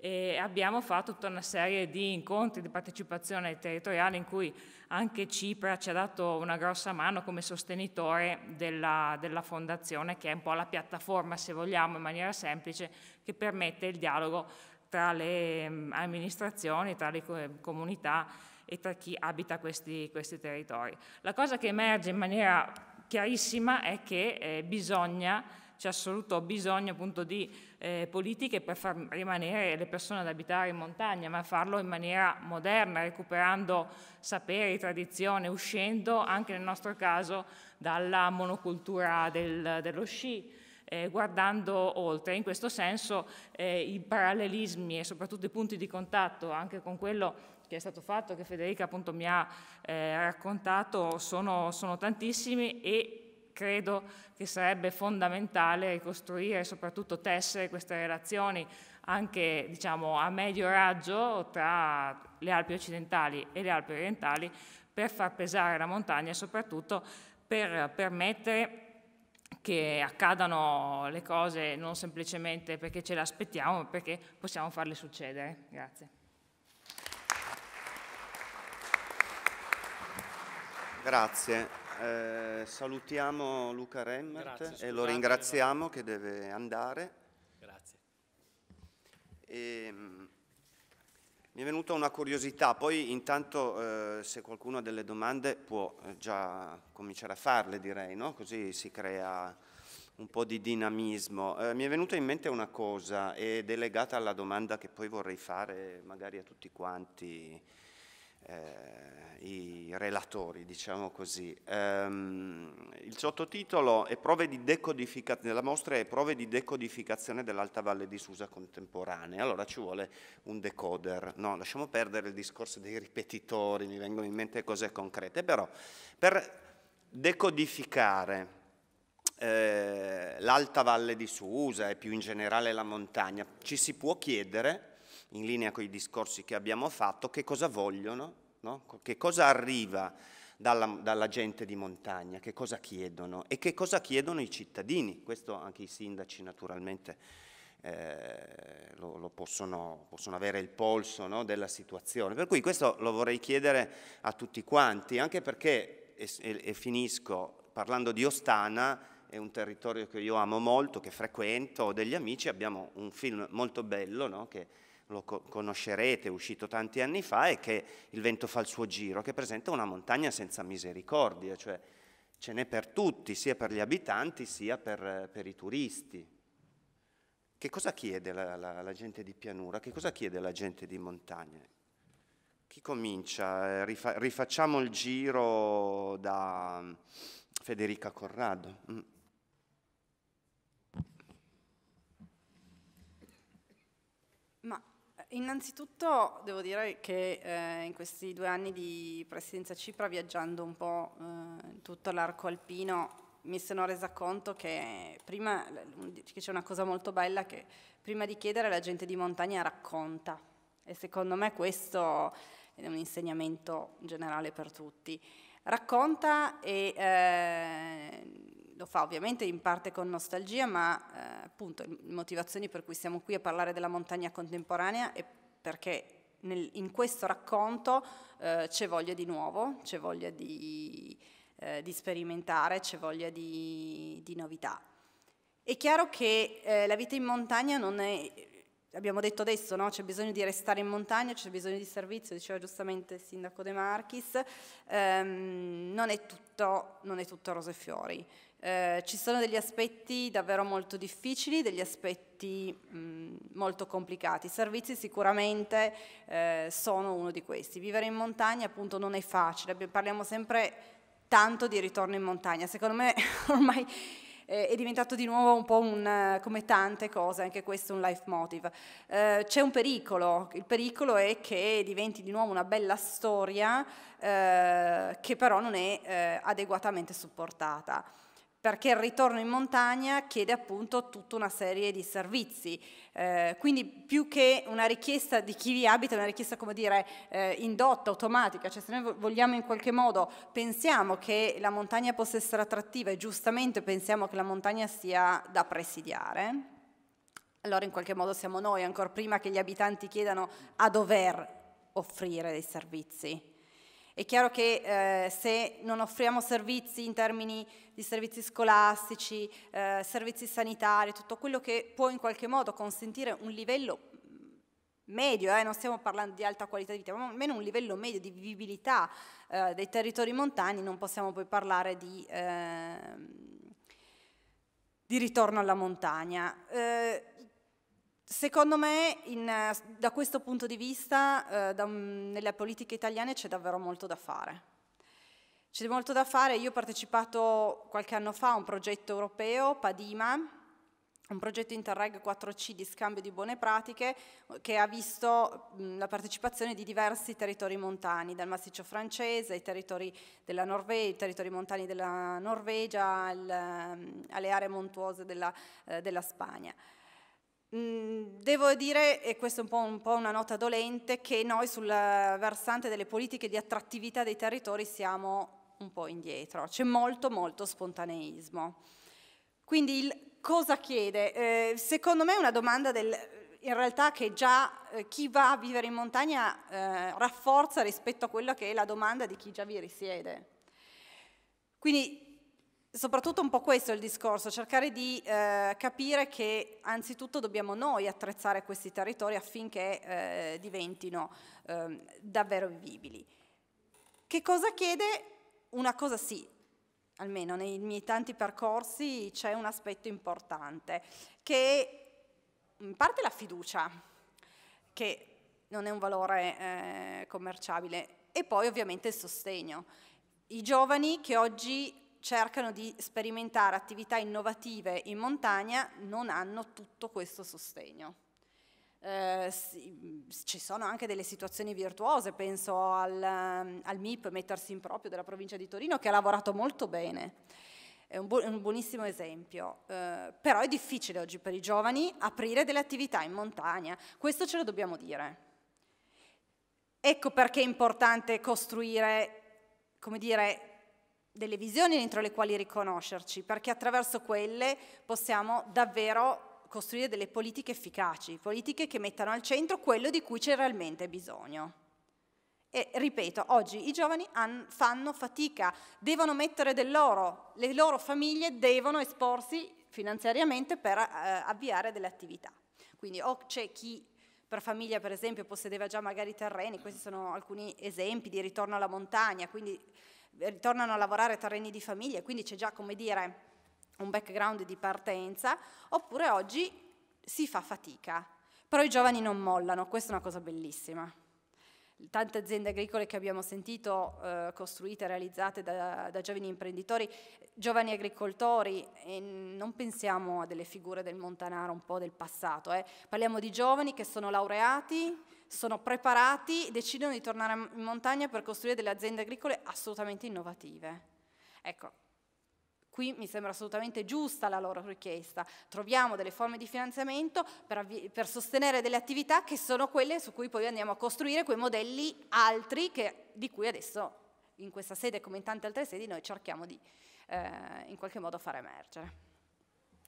e abbiamo fatto tutta una serie di incontri di partecipazione territoriale in cui anche Cipra ci ha dato una grossa mano come sostenitore della, della fondazione che è un po' la piattaforma se vogliamo in maniera semplice che permette il dialogo tra le mm, amministrazioni, tra le comunità e tra chi abita questi, questi territori. La cosa che emerge in maniera chiarissima è che eh, bisogna c'è assoluto bisogno appunto di eh, politiche per far rimanere le persone ad abitare in montagna, ma farlo in maniera moderna, recuperando sapere, tradizione, uscendo anche nel nostro caso dalla monocultura del, dello sci. Eh, guardando oltre. In questo senso eh, i parallelismi e soprattutto i punti di contatto anche con quello che è stato fatto, che Federica appunto mi ha eh, raccontato, sono, sono tantissimi e credo che sarebbe fondamentale ricostruire e soprattutto tessere queste relazioni anche diciamo, a medio raggio tra le Alpi occidentali e le Alpi orientali per far pesare la montagna e soprattutto per permettere che accadano le cose non semplicemente perché ce le aspettiamo, ma perché possiamo farle succedere. Grazie. Grazie. Eh, salutiamo Luca Remmert Grazie, e lo ringraziamo che deve andare. Grazie. E, ehm, mi è venuta una curiosità, poi intanto eh, se qualcuno ha delle domande può eh, già cominciare a farle direi, no? così si crea un po' di dinamismo. Eh, mi è venuta in mente una cosa ed è legata alla domanda che poi vorrei fare magari a tutti quanti eh, i relatori, diciamo così. Um, il sottotitolo è prove di decodificazione, della mostra è prove di decodificazione dell'Alta Valle di Susa contemporanea, allora ci vuole un decoder, no, lasciamo perdere il discorso dei ripetitori, mi vengono in mente cose concrete, però per decodificare eh, l'Alta Valle di Susa e più in generale la montagna, ci si può chiedere in linea con i discorsi che abbiamo fatto, che cosa vogliono, no? che cosa arriva dalla, dalla, gente di montagna, che cosa chiedono e che cosa chiedono i cittadini. Questo anche i sindaci naturalmente eh, lo, lo possono, possono, avere il polso no? della situazione. Per cui questo lo vorrei chiedere a tutti quanti, anche perché, e, e finisco parlando di Ostana, è un territorio che io amo molto, che frequento, ho degli amici, abbiamo un film molto bello no? che lo conoscerete, è uscito tanti anni fa, è che Il vento fa il suo giro, che presenta una montagna senza misericordia, cioè ce n'è per tutti, sia per gli abitanti sia per, per i turisti. Che cosa chiede la, la, la, gente di pianura? Che cosa chiede la gente di montagna? Chi comincia? Eh, rifa, rifacciamo il giro da mm, Federica Corrado. Mm. Innanzitutto devo dire che eh, in questi due anni di presidenza Cipra, viaggiando un po' eh, tutto l'arco alpino, mi sono resa conto che prima che c'è una cosa molto bella che prima di chiedere la gente di montagna racconta e secondo me questo è un insegnamento generale per tutti. Racconta e eh, lo fa ovviamente in parte con nostalgia, ma eh, appunto le motivazioni per cui siamo qui a parlare della montagna contemporanea è perché nel, in questo racconto eh, c'è voglia di nuovo, c'è voglia di, eh, di sperimentare, c'è voglia di, di, novità. È chiaro che eh, la vita in montagna non è, abbiamo detto adesso, no? c'è bisogno di restare in montagna, c'è bisogno di servizio, diceva giustamente il sindaco De Marchis, ehm, non, è tutto, non è tutto rose e fiori. Eh, ci sono degli aspetti davvero molto difficili, degli aspetti mh, molto complicati. I servizi sicuramente eh, sono uno di questi. Vivere in montagna appunto non è facile, parliamo sempre tanto di ritorno in montagna. Secondo me ormai è diventato di nuovo un po' un, come tante cose, anche questo un life motive. Eh, c'è un pericolo, il pericolo è che diventi di nuovo una bella storia eh, che però non è eh, adeguatamente supportata perché il ritorno in montagna chiede appunto tutta una serie di servizi. Eh, quindi più che una richiesta di chi vi abita, una richiesta come dire eh, indotta, automatica, cioè se noi vogliamo in qualche modo, pensiamo che la montagna possa essere attrattiva e giustamente pensiamo che la montagna sia da presidiare, allora in qualche modo siamo noi, ancora prima che gli abitanti chiedano a dover offrire dei servizi. È chiaro che eh, se non offriamo servizi in termini di servizi scolastici, eh, servizi sanitari, tutto quello che può in qualche modo consentire un livello medio, eh, non stiamo parlando di alta qualità di vita, ma almeno un livello medio di vivibilità eh, dei territori montani, non possiamo poi parlare di, eh, di ritorno alla montagna. Eh, Secondo me, in, eh, da questo punto di vista, eh, da, nelle politiche italiane c'è davvero molto da fare. C'è molto da fare. Io ho partecipato qualche anno fa a un progetto europeo, Padima, un progetto Interreg 4C di scambio di buone pratiche che ha visto mh, la partecipazione di diversi territori montani, dal massiccio francese ai territori della Norvegia, territori montani della Norvegia, al, ehm, alle aree montuose della, eh, della Spagna. Mm, devo dire, e questa è un po', un po', una nota dolente, che noi sul versante delle politiche di attrattività dei territori siamo un po' indietro, c'è molto molto spontaneismo. Quindi il cosa chiede? Eh, secondo me è una domanda del, in realtà che già eh, chi va a vivere in montagna eh, rafforza rispetto a quella che è la domanda di chi già vi risiede. Quindi soprattutto un po' questo è il discorso, cercare di eh, capire che anzitutto dobbiamo noi attrezzare questi territori affinché eh, diventino eh, davvero vivibili. Che cosa chiede? Una cosa sì, almeno nei miei tanti percorsi c'è un aspetto importante, che in parte la fiducia, che non è un valore eh, commerciabile, e poi ovviamente il sostegno. I giovani che oggi cercano di sperimentare attività innovative in montagna non hanno tutto questo sostegno. Eh, ci sono anche delle situazioni virtuose, penso al, ehm, al, MIP Mettersi in Proprio della provincia di Torino che ha lavorato molto bene, è un, bu un buonissimo esempio, eh, però è difficile oggi per i giovani aprire delle attività in montagna, questo ce lo dobbiamo dire. Ecco perché è importante costruire, come dire, delle visioni dentro le quali riconoscerci, perché attraverso quelle possiamo davvero costruire delle politiche efficaci, politiche che mettano al centro quello di cui c'è realmente bisogno. E ripeto, oggi i giovani han, fanno fatica, devono mettere del loro, le loro famiglie devono esporsi finanziariamente per eh, avviare delle attività. Quindi o c'è chi per famiglia per esempio possedeva già magari terreni, questi sono alcuni esempi di ritorno alla montagna, quindi ritornano eh, a lavorare terreni di famiglia, quindi c'è già, come dire, un background di partenza, oppure oggi si fa fatica, però i giovani non mollano, questa è una cosa bellissima. Tante aziende agricole che abbiamo sentito eh, costruite, realizzate da, da, giovani imprenditori, giovani agricoltori, non pensiamo a delle figure del Montanaro un po' del passato, eh. parliamo di giovani che sono laureati, sono preparati, decidono di tornare in montagna per costruire delle aziende agricole assolutamente innovative. Ecco, qui mi sembra assolutamente giusta la loro richiesta. Troviamo delle forme di finanziamento per, per, sostenere delle attività che sono quelle su cui poi andiamo a costruire quei modelli altri che, di cui adesso in questa sede come in tante altre sedi noi cerchiamo di eh, in qualche modo far emergere.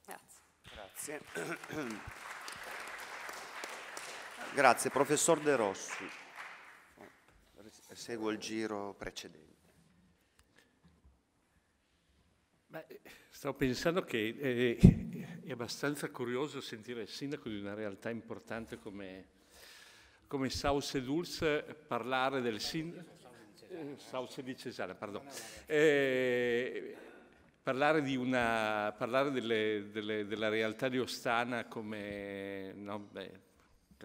Grazie. Grazie. Grazie, professor De Rossi. Oh, seguo il giro precedente. Beh, stavo pensando che eh, è abbastanza curioso sentire il sindaco di una realtà importante come, come Sauce Dulce parlare del sindaco. Eh, Sauce di Cesare, pardon. Eh, parlare, una, parlare delle, delle, della realtà di Ostana come no, beh,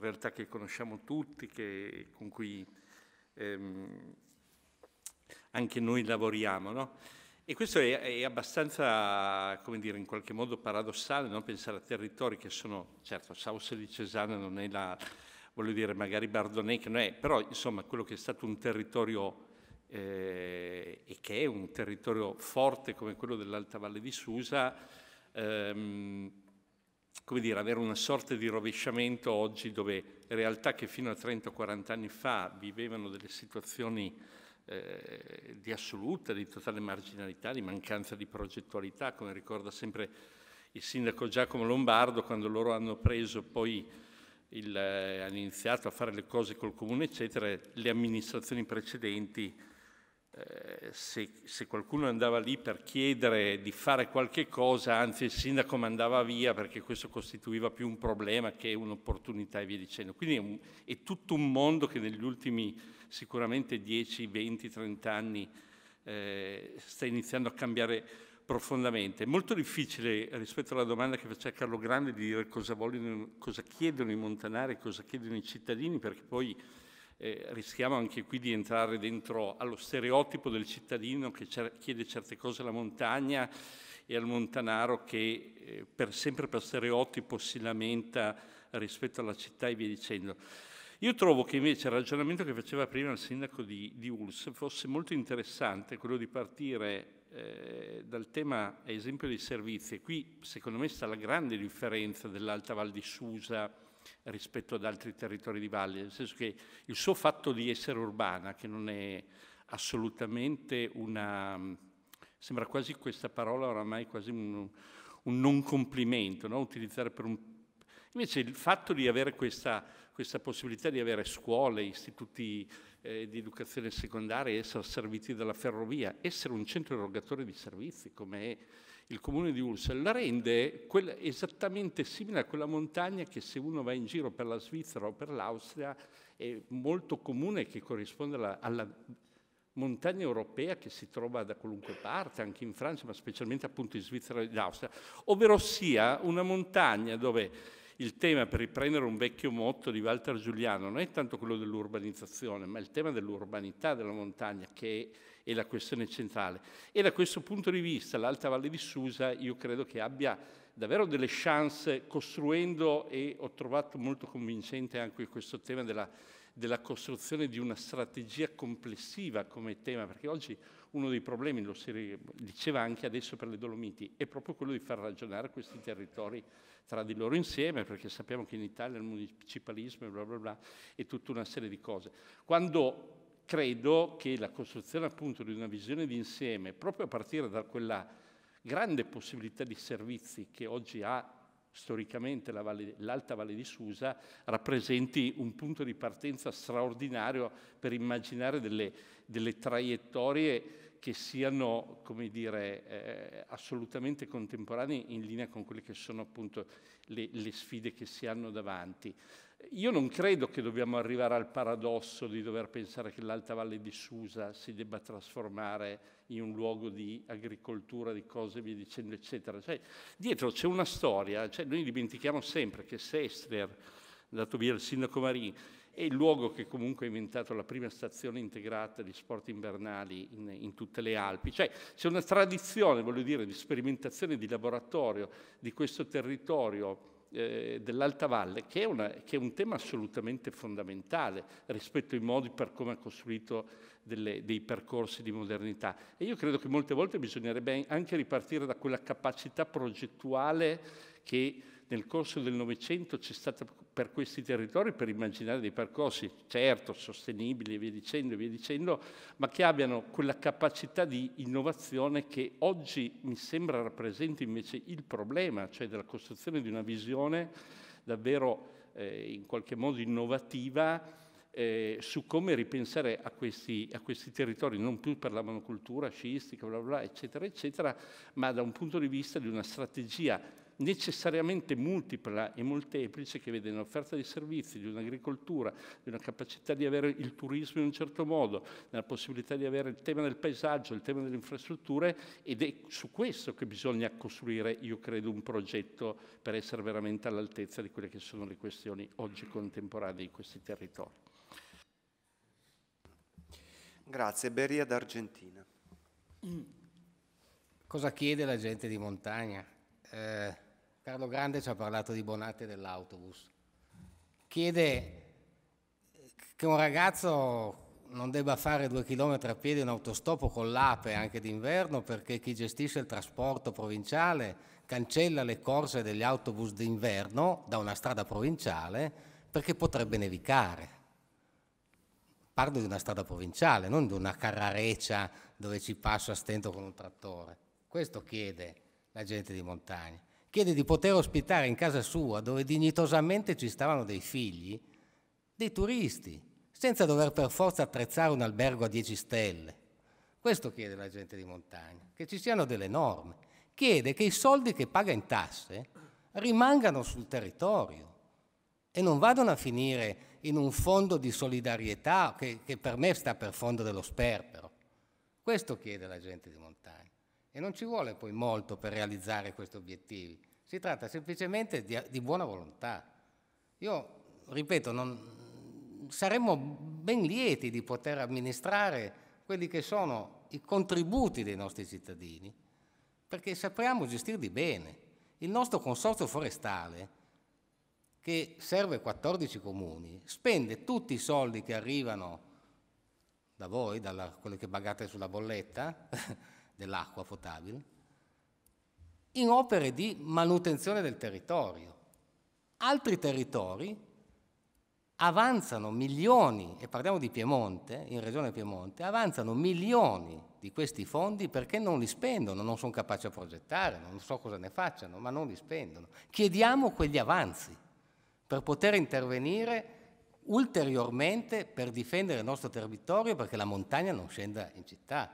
realtà che conosciamo tutti, che, con cui ehm, anche noi lavoriamo. No? E questo è, è, abbastanza, come dire, in qualche modo paradossale, no? pensare a territori che sono, certo, Sauce di Cesana non è la, voglio dire, magari Bardonè non è, però insomma quello che è stato un territorio eh, e che è un territorio forte come quello dell'Alta Valle di Susa, ehm, come dire, avere una sorta di rovesciamento oggi dove realtà che fino a 30 o 40 anni fa vivevano delle situazioni eh, di assoluta, di totale marginalità, di mancanza di progettualità, come ricorda sempre il sindaco Giacomo Lombardo, quando loro hanno preso poi il, eh, hanno iniziato a fare le cose col comune, eccetera, le amministrazioni precedenti eh, se, se, qualcuno andava lì per chiedere di fare qualche cosa, anzi il sindaco mandava via perché questo costituiva più un problema che un'opportunità e via dicendo. Quindi è, un, è tutto un mondo che negli ultimi sicuramente 10, 20, 30 anni eh, sta iniziando a cambiare profondamente. È molto difficile rispetto alla domanda che faceva Carlo Grande di dire cosa, vogliono, cosa chiedono i montanari, cosa chiedono i cittadini, perché poi eh, rischiamo anche qui di entrare dentro allo stereotipo del cittadino che cer- chiede certe cose alla montagna e al montanaro che eh, per sempre per stereotipo si lamenta rispetto alla città e via dicendo. Io trovo che invece il ragionamento che faceva prima il sindaco di, di Uls fosse molto interessante, quello di partire eh, dal tema, ad esempio, dei servizi. E Qui secondo me sta la grande differenza dell'Alta Val di Susa rispetto ad altri territori di valle, nel senso che il suo fatto di essere urbana, che non è assolutamente una... sembra quasi questa parola oramai quasi un, un non complimento, no? utilizzare per un... Invece il fatto di avere questa, questa possibilità di avere scuole, istituti eh, di educazione secondaria, essere serviti dalla ferrovia, essere un centro erogatore di servizi come è il comune di Ulsa, la rende quella, esattamente simile a quella montagna che se uno va in giro per la Svizzera o per l'Austria è molto comune che corrisponde alla, alla montagna europea che si trova da qualunque parte, anche in Francia, ma specialmente appunto in Svizzera e in Austria, ovvero sia una montagna dove il tema, per riprendere un vecchio motto di Walter Giuliano, non è tanto quello dell'urbanizzazione, ma il tema dell'urbanità della montagna che è, la questione centrale. E da questo punto di vista l'Alta Valle di Susa io credo che abbia davvero delle chance costruendo e ho trovato molto convincente anche questo tema della, della, costruzione di una strategia complessiva come tema, perché oggi uno dei problemi, lo si diceva anche adesso per le Dolomiti, è proprio quello di far ragionare questi territori tra di loro insieme, perché sappiamo che in Italia il municipalismo e bla bla bla è tutta una serie di cose. Quando credo che la costruzione appunto di una visione di insieme, proprio a partire da quella grande possibilità di servizi che oggi ha storicamente la valle, l'Alta Valle di Susa, rappresenti un punto di partenza straordinario per immaginare delle, delle traiettorie che siano, come dire, eh, assolutamente contemporanei in linea con quelle che sono appunto le, le sfide che si hanno davanti. Io non credo che dobbiamo arrivare al paradosso di dover pensare che l'Alta Valle di Susa si debba trasformare in un luogo di agricoltura, di cose, via dicendo, eccetera. Cioè, dietro c'è una storia, cioè, noi dimentichiamo sempre che Sestler, dato via il sindaco Marini, è il luogo che comunque ha inventato la prima stazione integrata di sport invernali in, in tutte le Alpi. Cioè c'è una tradizione, voglio dire, di sperimentazione di laboratorio di questo territorio eh, dell'Alta Valle, che è, una, che è, un tema assolutamente fondamentale rispetto ai modi per come ha costruito delle, dei percorsi di modernità. E io credo che molte volte bisognerebbe anche ripartire da quella capacità progettuale che nel corso del Novecento c'è stata per questi territori per immaginare dei percorsi, certo, sostenibili e via dicendo, via dicendo, ma che abbiano quella capacità di innovazione che oggi mi sembra rappresenti invece il problema, cioè della costruzione di una visione davvero eh, in qualche modo innovativa eh, su come ripensare a questi, a questi, territori, non più per la monocultura sciistica, bla bla, eccetera, eccetera, ma da un punto di vista di una strategia necessariamente multipla e molteplice che vede nell'offerta di servizi, di un'agricoltura, di una capacità di avere il turismo in un certo modo, nella possibilità di avere il tema del paesaggio, il tema delle infrastrutture ed è su questo che bisogna costruire, io credo, un progetto per essere veramente all'altezza di quelle che sono le questioni oggi contemporanee di questi territori. Grazie. Beria d'Argentina. Cosa chiede la gente di montagna? Eh, Carlo Grande ci ha parlato di Bonatti e dell'autobus. Chiede che un ragazzo non debba fare due chilometri a piedi in autostop o con l'ape anche d'inverno perché chi gestisce il trasporto provinciale cancella le corse degli autobus d'inverno da una strada provinciale perché potrebbe nevicare. Parlo di una strada provinciale, non di una carrareccia dove ci passo a stento con un trattore. Questo chiede la gente di montagna chiede di poter ospitare in casa sua, dove dignitosamente ci stavano dei figli, dei turisti, senza dover per forza attrezzare un albergo a 10 stelle. Questo chiede la gente di montagna, che ci siano delle norme. Chiede che i soldi che paga in tasse rimangano sul territorio e non vadano a finire in un fondo di solidarietà che, che per me sta per fondo dello sperpero. Questo chiede la gente di montagna e non ci vuole poi molto per realizzare questi obiettivi. Si tratta semplicemente di, di buona volontà. Io, ripeto, non, saremmo ben lieti di poter amministrare quelli che sono i contributi dei nostri cittadini, perché sappiamo gestirli bene. Il nostro consorzio forestale, che serve 14 comuni, spende tutti i soldi che arrivano da voi, da quelle che pagate sulla bolletta dell'acqua potabile, in opere di manutenzione del territorio. Altri territori avanzano milioni, e parliamo di Piemonte, in regione Piemonte, avanzano milioni di questi fondi perché non li spendono, non sono capaci a progettare, non so cosa ne facciano, ma non li spendono. Chiediamo quegli avanzi per poter intervenire ulteriormente per difendere il nostro territorio perché la montagna non scenda in città.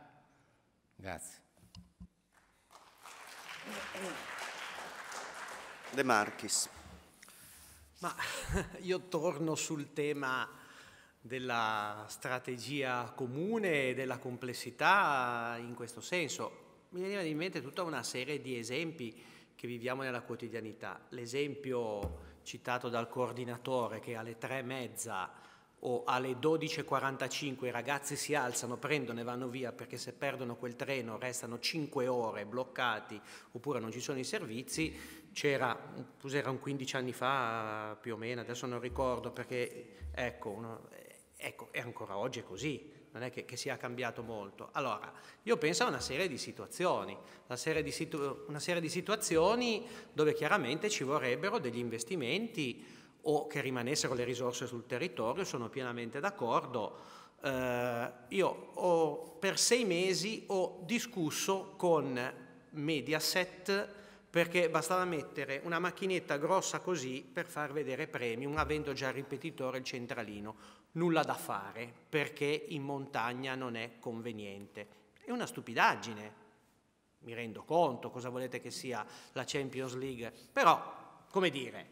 Grazie. De Marchis. Ma io torno sul tema della strategia comune e della complessità in questo senso. Mi veniva in mente tutta una serie di esempi che viviamo nella quotidianità. L'esempio citato dal coordinatore che alle tre e mezza o alle 12.45 i ragazzi si alzano, prendono e vanno via perché se perdono quel treno restano 5 ore bloccati oppure non ci sono i servizi, c'era, un 15 anni fa più o meno, adesso non ricordo perché ecco, uno, eh, ecco e ancora oggi è così, non è che, che, sia cambiato molto. Allora, io penso a una serie di situazioni, una serie di, situ una serie di situazioni dove chiaramente ci vorrebbero degli investimenti o che rimanessero le risorse sul territorio, sono pienamente d'accordo. Eh, io ho, per sei mesi ho discusso con Mediaset perché bastava mettere una macchinetta grossa così per far vedere premium, avendo già il ripetitore il centralino. Nulla da fare perché in montagna non è conveniente. È una stupidaggine, mi rendo conto cosa volete che sia la Champions League, però come dire,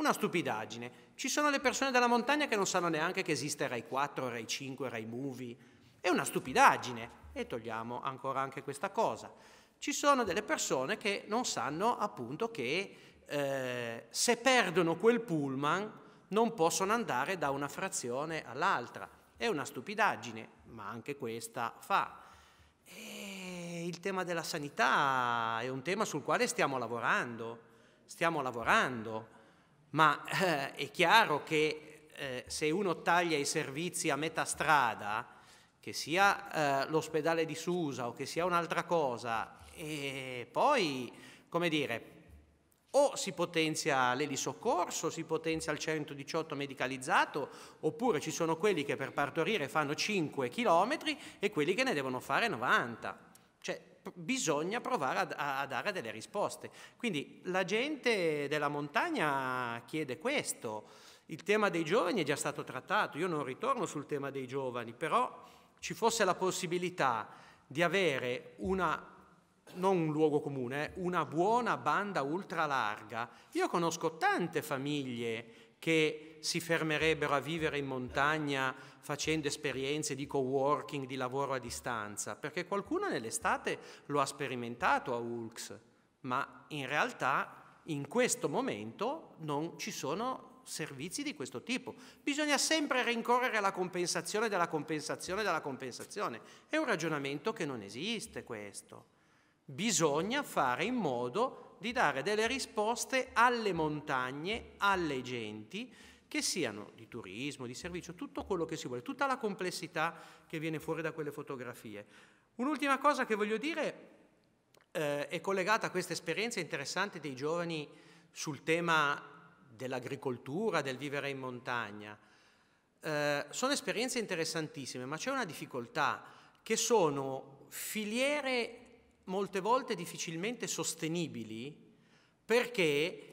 una stupidaggine. Ci sono le persone della montagna che non sanno neanche che esiste Rai 4, Rai 5, Rai Movie. È una stupidaggine. E togliamo ancora anche questa cosa. Ci sono delle persone che non sanno appunto che eh, se perdono quel pullman non possono andare da una frazione all'altra. È una stupidaggine, ma anche questa fa. E il tema della sanità è un tema sul quale stiamo lavorando. Stiamo lavorando ma eh, è chiaro che eh, se uno taglia i servizi a metà strada, che sia eh, l'ospedale di Susa o che sia un'altra cosa, e poi, come dire, o si potenzia l'elisoccorso, si potenzia il 118 medicalizzato, oppure ci sono quelli che per partorire fanno 5 km e quelli che ne devono fare 90. Cioè, bisogna provare a, a, a, dare delle risposte. Quindi la gente della montagna chiede questo. Il tema dei giovani è già stato trattato, io non ritorno sul tema dei giovani, però ci fosse la possibilità di avere una, non un luogo comune, eh, una buona banda ultralarga. Io conosco tante famiglie che si fermerebbero a vivere in montagna facendo esperienze di co-working, di lavoro a distanza, perché qualcuno nell'estate lo ha sperimentato a Ulx, ma in realtà in questo momento non ci sono servizi di questo tipo. Bisogna sempre rincorrere la compensazione della compensazione della compensazione. È un ragionamento che non esiste questo. Bisogna fare in modo di dare delle risposte alle montagne, alle genti, che siano di turismo, di servizio, tutto quello che si vuole, tutta la complessità che viene fuori da quelle fotografie. Un'ultima cosa che voglio dire eh, è collegata a questa esperienza interessante dei giovani sul tema dell'agricoltura, del vivere in montagna. Eh, sono esperienze interessantissime, ma c'è una difficoltà che sono filiere molte volte difficilmente sostenibili perché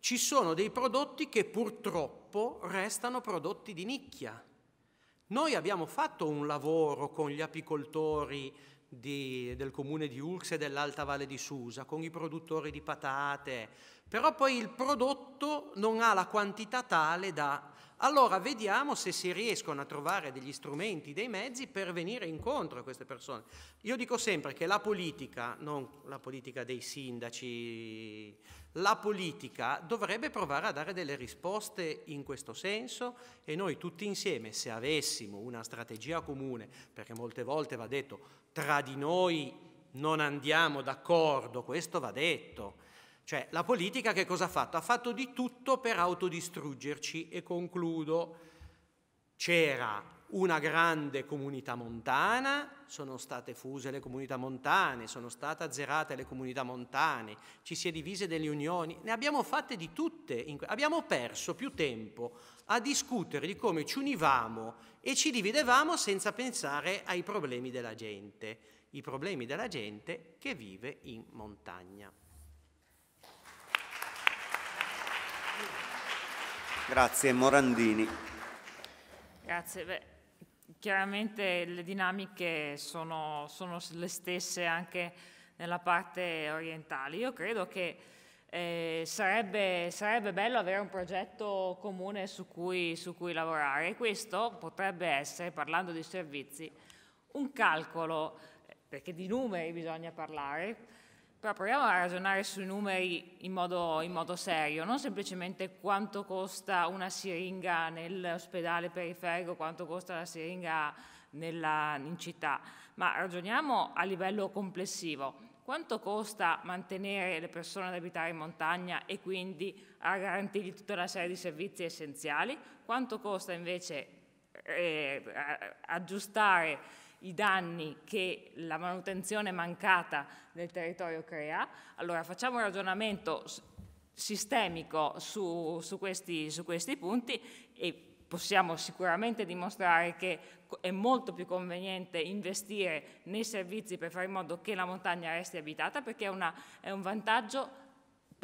ci sono dei prodotti che purtroppo restano prodotti di nicchia. Noi abbiamo fatto un lavoro con gli apicoltori di, del comune di Urs e dell'Alta Valle di Susa, con i produttori di patate, però poi il prodotto non ha la quantità tale da allora vediamo se si riescono a trovare degli strumenti, dei mezzi per venire incontro a queste persone. Io dico sempre che la politica, non la politica dei sindaci, la politica dovrebbe provare a dare delle risposte in questo senso e noi tutti insieme, se avessimo una strategia comune, perché molte volte va detto tra di noi non andiamo d'accordo, questo va detto, cioè la politica che cosa ha fatto? Ha fatto di tutto per autodistruggerci e concludo. C'era una grande comunità montana, sono state fuse le comunità montane, sono state azzerate le comunità montane, ci si è divise delle unioni, ne abbiamo fatte di tutte, abbiamo perso più tempo a discutere di come ci univamo e ci dividevamo senza pensare ai problemi della gente, i problemi della gente che vive in montagna. Grazie Morandini. Grazie. Beh, chiaramente le dinamiche sono, sono, le stesse anche nella parte orientale. Io credo che eh, sarebbe, sarebbe, bello avere un progetto comune su cui, su cui lavorare questo potrebbe essere, parlando di servizi, un calcolo, eh, perché di numeri bisogna parlare, però proviamo a ragionare sui numeri in modo, in modo serio, non semplicemente quanto costa una siringa nell'ospedale periferico, quanto costa la siringa nella, in città, ma ragioniamo a livello complessivo. Quanto costa mantenere le persone ad abitare in montagna e quindi a garantirgli tutta una serie di servizi essenziali? Quanto costa invece eh, aggiustare i danni che la manutenzione mancata del territorio crea. Allora facciamo un ragionamento sistemico su, su, questi, su questi punti e possiamo sicuramente dimostrare che è molto più conveniente investire nei servizi per fare in modo che la montagna resti abitata perché è, una, è un vantaggio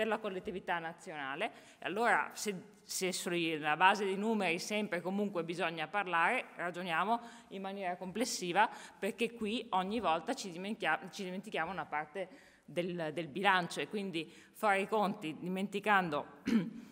per la collettività nazionale. Allora, se, se sulla base dei numeri sempre comunque bisogna parlare, ragioniamo in maniera complessiva, perché qui ogni volta ci, dimentichiamo, ci dimentichiamo una parte del, del, bilancio e quindi fare i conti dimenticando...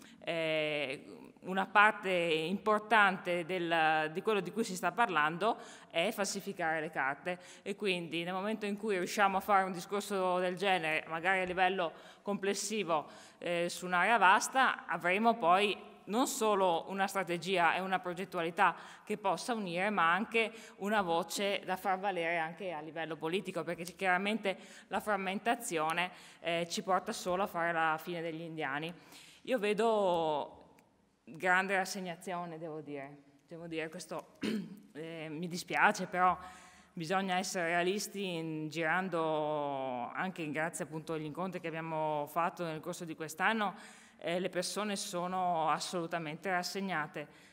Eh, una parte importante del, di quello di cui si sta parlando è falsificare le carte e quindi nel momento in cui riusciamo a fare un discorso del genere, magari a livello complessivo eh, su un'area vasta, avremo poi non solo una strategia e una progettualità che possa unire, ma anche una voce da far valere anche a livello politico, perché chiaramente la frammentazione eh, ci porta solo a fare la fine degli indiani. Io vedo grande rassegnazione, devo dire. Devo dire questo eh, mi dispiace, però bisogna essere realisti in, girando anche grazie appunto agli incontri che abbiamo fatto nel corso di quest'anno, eh, le persone sono assolutamente rassegnate.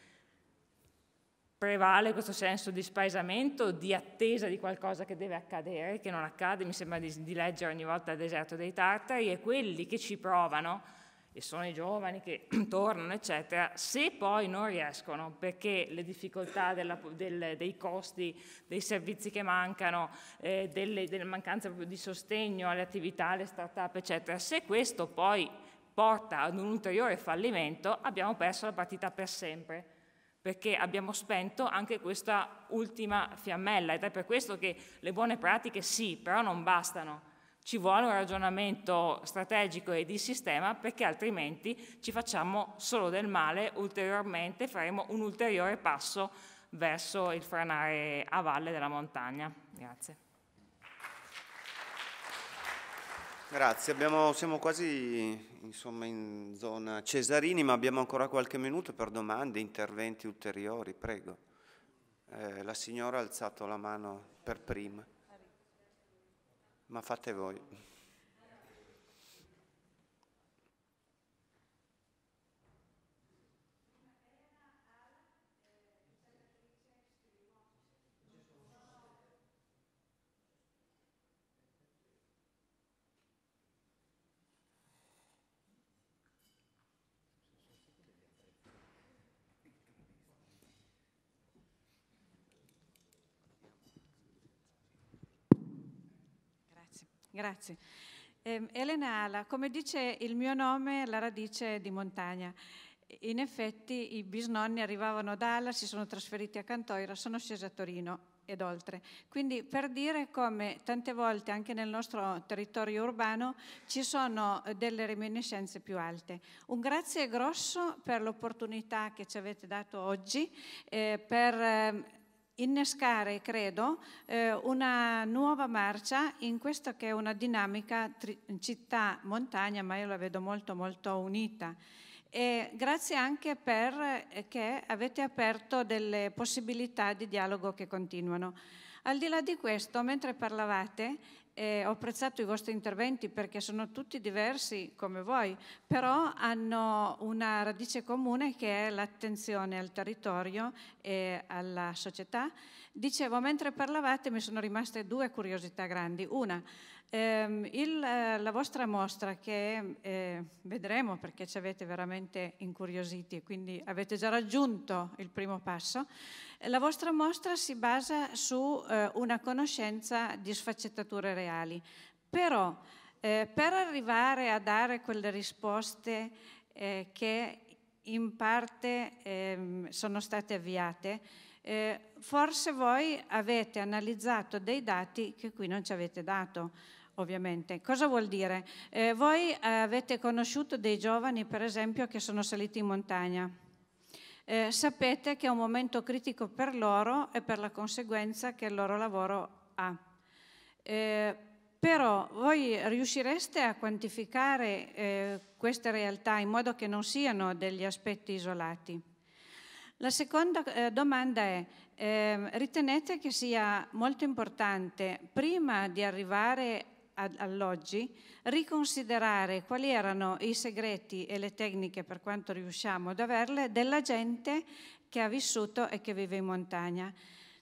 Prevale questo senso di spaesamento, di attesa di qualcosa che deve accadere, che non accade, mi sembra di, di leggere ogni volta il deserto dei tartari, e quelli che ci provano e sono i giovani che tornano, eccetera, se poi non riescono perché le difficoltà della, del, dei costi, dei servizi che mancano, eh, delle, delle mancanze proprio di sostegno alle attività, alle start-up, eccetera, se questo poi porta ad un ulteriore fallimento, abbiamo perso la partita per sempre perché abbiamo spento anche questa ultima fiammella ed è per questo che le buone pratiche sì, però non bastano ci vuole un ragionamento strategico e di sistema perché altrimenti ci facciamo solo del male ulteriormente, faremo un ulteriore passo verso il franare a valle della montagna. Grazie. Grazie, abbiamo, siamo quasi insomma, in zona Cesarini, ma abbiamo ancora qualche minuto per domande, interventi ulteriori, prego. Eh, la signora ha alzato la mano per prima ma fate voi. Grazie. Eh, Elena Ala, come dice il mio nome, la radice è di montagna. In effetti i bisnonni arrivavano da Ala, si sono trasferiti a Cantoira, sono scesi a Torino ed oltre. Quindi per dire come tante volte anche nel nostro territorio urbano ci sono eh, delle reminiscenze più alte. Un grazie grosso per l'opportunità che ci avete dato oggi, eh, per ehm, innescare, credo, eh, una nuova marcia in questa che è una dinamica città-montagna, ma io la vedo molto molto unita. E grazie anche perché eh, avete aperto delle possibilità di dialogo che continuano. Al di là di questo, mentre parlavate, eh, ho apprezzato i vostri interventi perché sono tutti diversi come voi, però hanno una radice comune che è l'attenzione al territorio e alla società. Dicevo, mentre parlavate mi sono rimaste due curiosità grandi. Una, Ehm, eh, il, la vostra mostra che eh, vedremo perché ci avete veramente incuriositi, e quindi avete già raggiunto il primo passo, eh, la vostra mostra si basa su eh, una conoscenza di sfaccettature reali, però eh, per arrivare a dare quelle risposte eh, che in parte ehm, sono state avviate, eh, forse voi avete analizzato dei dati che qui non ci avete dato ovviamente. Cosa vuol dire? Eh, voi eh, avete conosciuto dei giovani, per esempio, che sono saliti in montagna. Eh, sapete che è un momento critico per loro e per la conseguenza che il loro lavoro ha. Eh, però voi riuscireste a quantificare eh, queste realtà in modo che non siano degli aspetti isolati. La seconda eh, domanda è, eh, ritenete che sia molto importante, prima di arrivare all'oggi, riconsiderare quali erano i segreti e le tecniche, per quanto riusciamo ad averle, della gente che ha vissuto e che vive in montagna.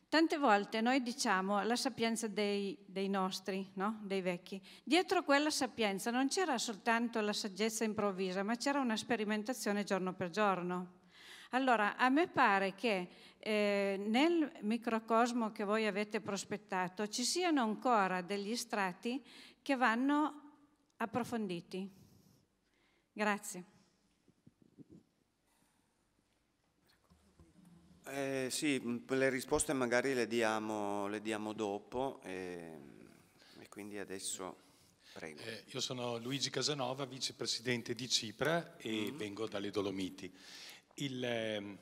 Tante volte noi diciamo la sapienza dei, dei nostri, no? dei vecchi. Dietro quella sapienza non c'era soltanto la saggezza improvvisa, ma c'era una sperimentazione giorno per giorno. Allora, a me pare che eh, nel microcosmo che voi avete prospettato ci siano ancora degli strati che vanno approfonditi. Grazie. Eh, sì, mm, le risposte magari le diamo, le diamo dopo e, ehm, e, quindi adesso prego. Eh, io sono Luigi Casanova, vicepresidente di Cipra e mm -hmm. vengo dalle Dolomiti. Il, ehm,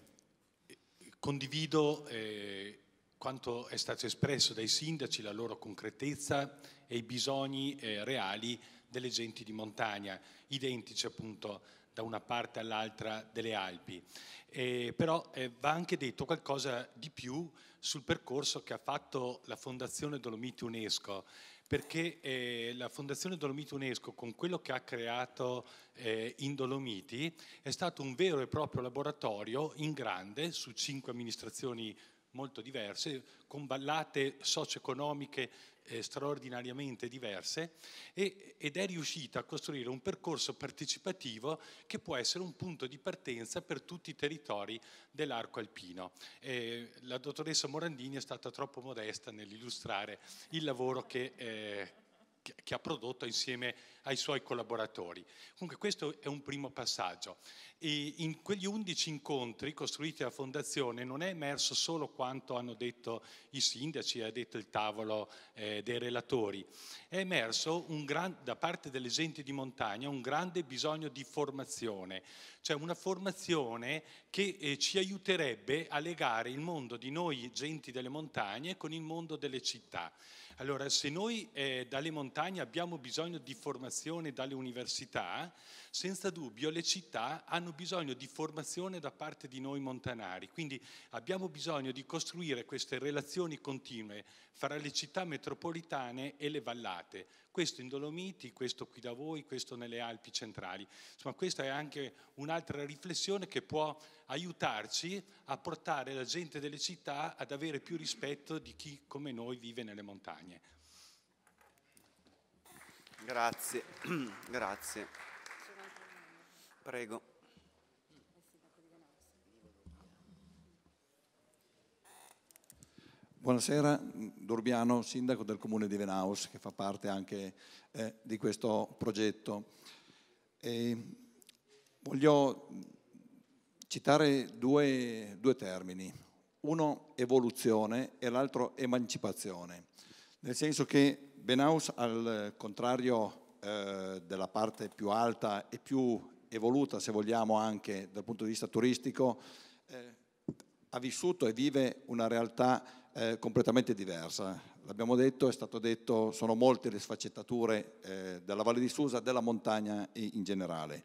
condivido eh, quanto è stato espresso dai sindaci, la loro concretezza e i bisogni eh, reali delle genti di montagna, identici appunto da una parte all'altra delle Alpi. Eh, però eh, va anche detto qualcosa di più sul percorso che ha fatto la Fondazione Dolomiti UNESCO perché eh, la Fondazione Dolomiti UNESCO con quello che ha creato eh, in Dolomiti è stato un vero e proprio laboratorio in grande su cinque amministrazioni molto diverse, con ballate socio-economiche eh, straordinariamente diverse e, ed è riuscita a costruire un percorso partecipativo che può essere un punto di partenza per tutti i territori dell'arco alpino. Eh, la dottoressa Morandini è stata troppo modesta nell'illustrare il lavoro che... Eh, che ha prodotto insieme ai suoi collaboratori. Comunque questo è un primo passaggio. E in quegli 11 incontri costruiti dalla Fondazione non è emerso solo quanto hanno detto i sindaci, ha detto il tavolo eh, dei relatori, è emerso gran, da parte delle gente di montagna un grande bisogno di formazione, cioè una formazione che eh, ci aiuterebbe a legare il mondo di noi genti delle montagne con il mondo delle città. Allora, se noi eh, dalle montagne abbiamo bisogno di formazione dalle università, senza dubbio le città hanno bisogno di formazione da parte di noi montanari, quindi abbiamo bisogno di costruire queste relazioni continue fra le città metropolitane e le vallate, questo in Dolomiti, questo qui da voi, questo nelle Alpi centrali. Insomma questa è anche un'altra riflessione che può aiutarci a portare la gente delle città ad avere più rispetto di chi come noi vive nelle montagne. Grazie, grazie. Prego. Buonasera, Durbiano, sindaco del comune di Venaus, che fa parte anche eh, di questo progetto. E voglio citare due, due termini, uno evoluzione e l'altro emancipazione, nel senso che Venaus, al contrario eh, della parte più alta e più evoluta, se vogliamo, anche dal punto di vista turistico, eh, ha vissuto e vive una realtà eh, completamente diversa. L'abbiamo detto, è stato detto, sono molte le sfaccettature eh, della Valle di Susa, della montagna in generale.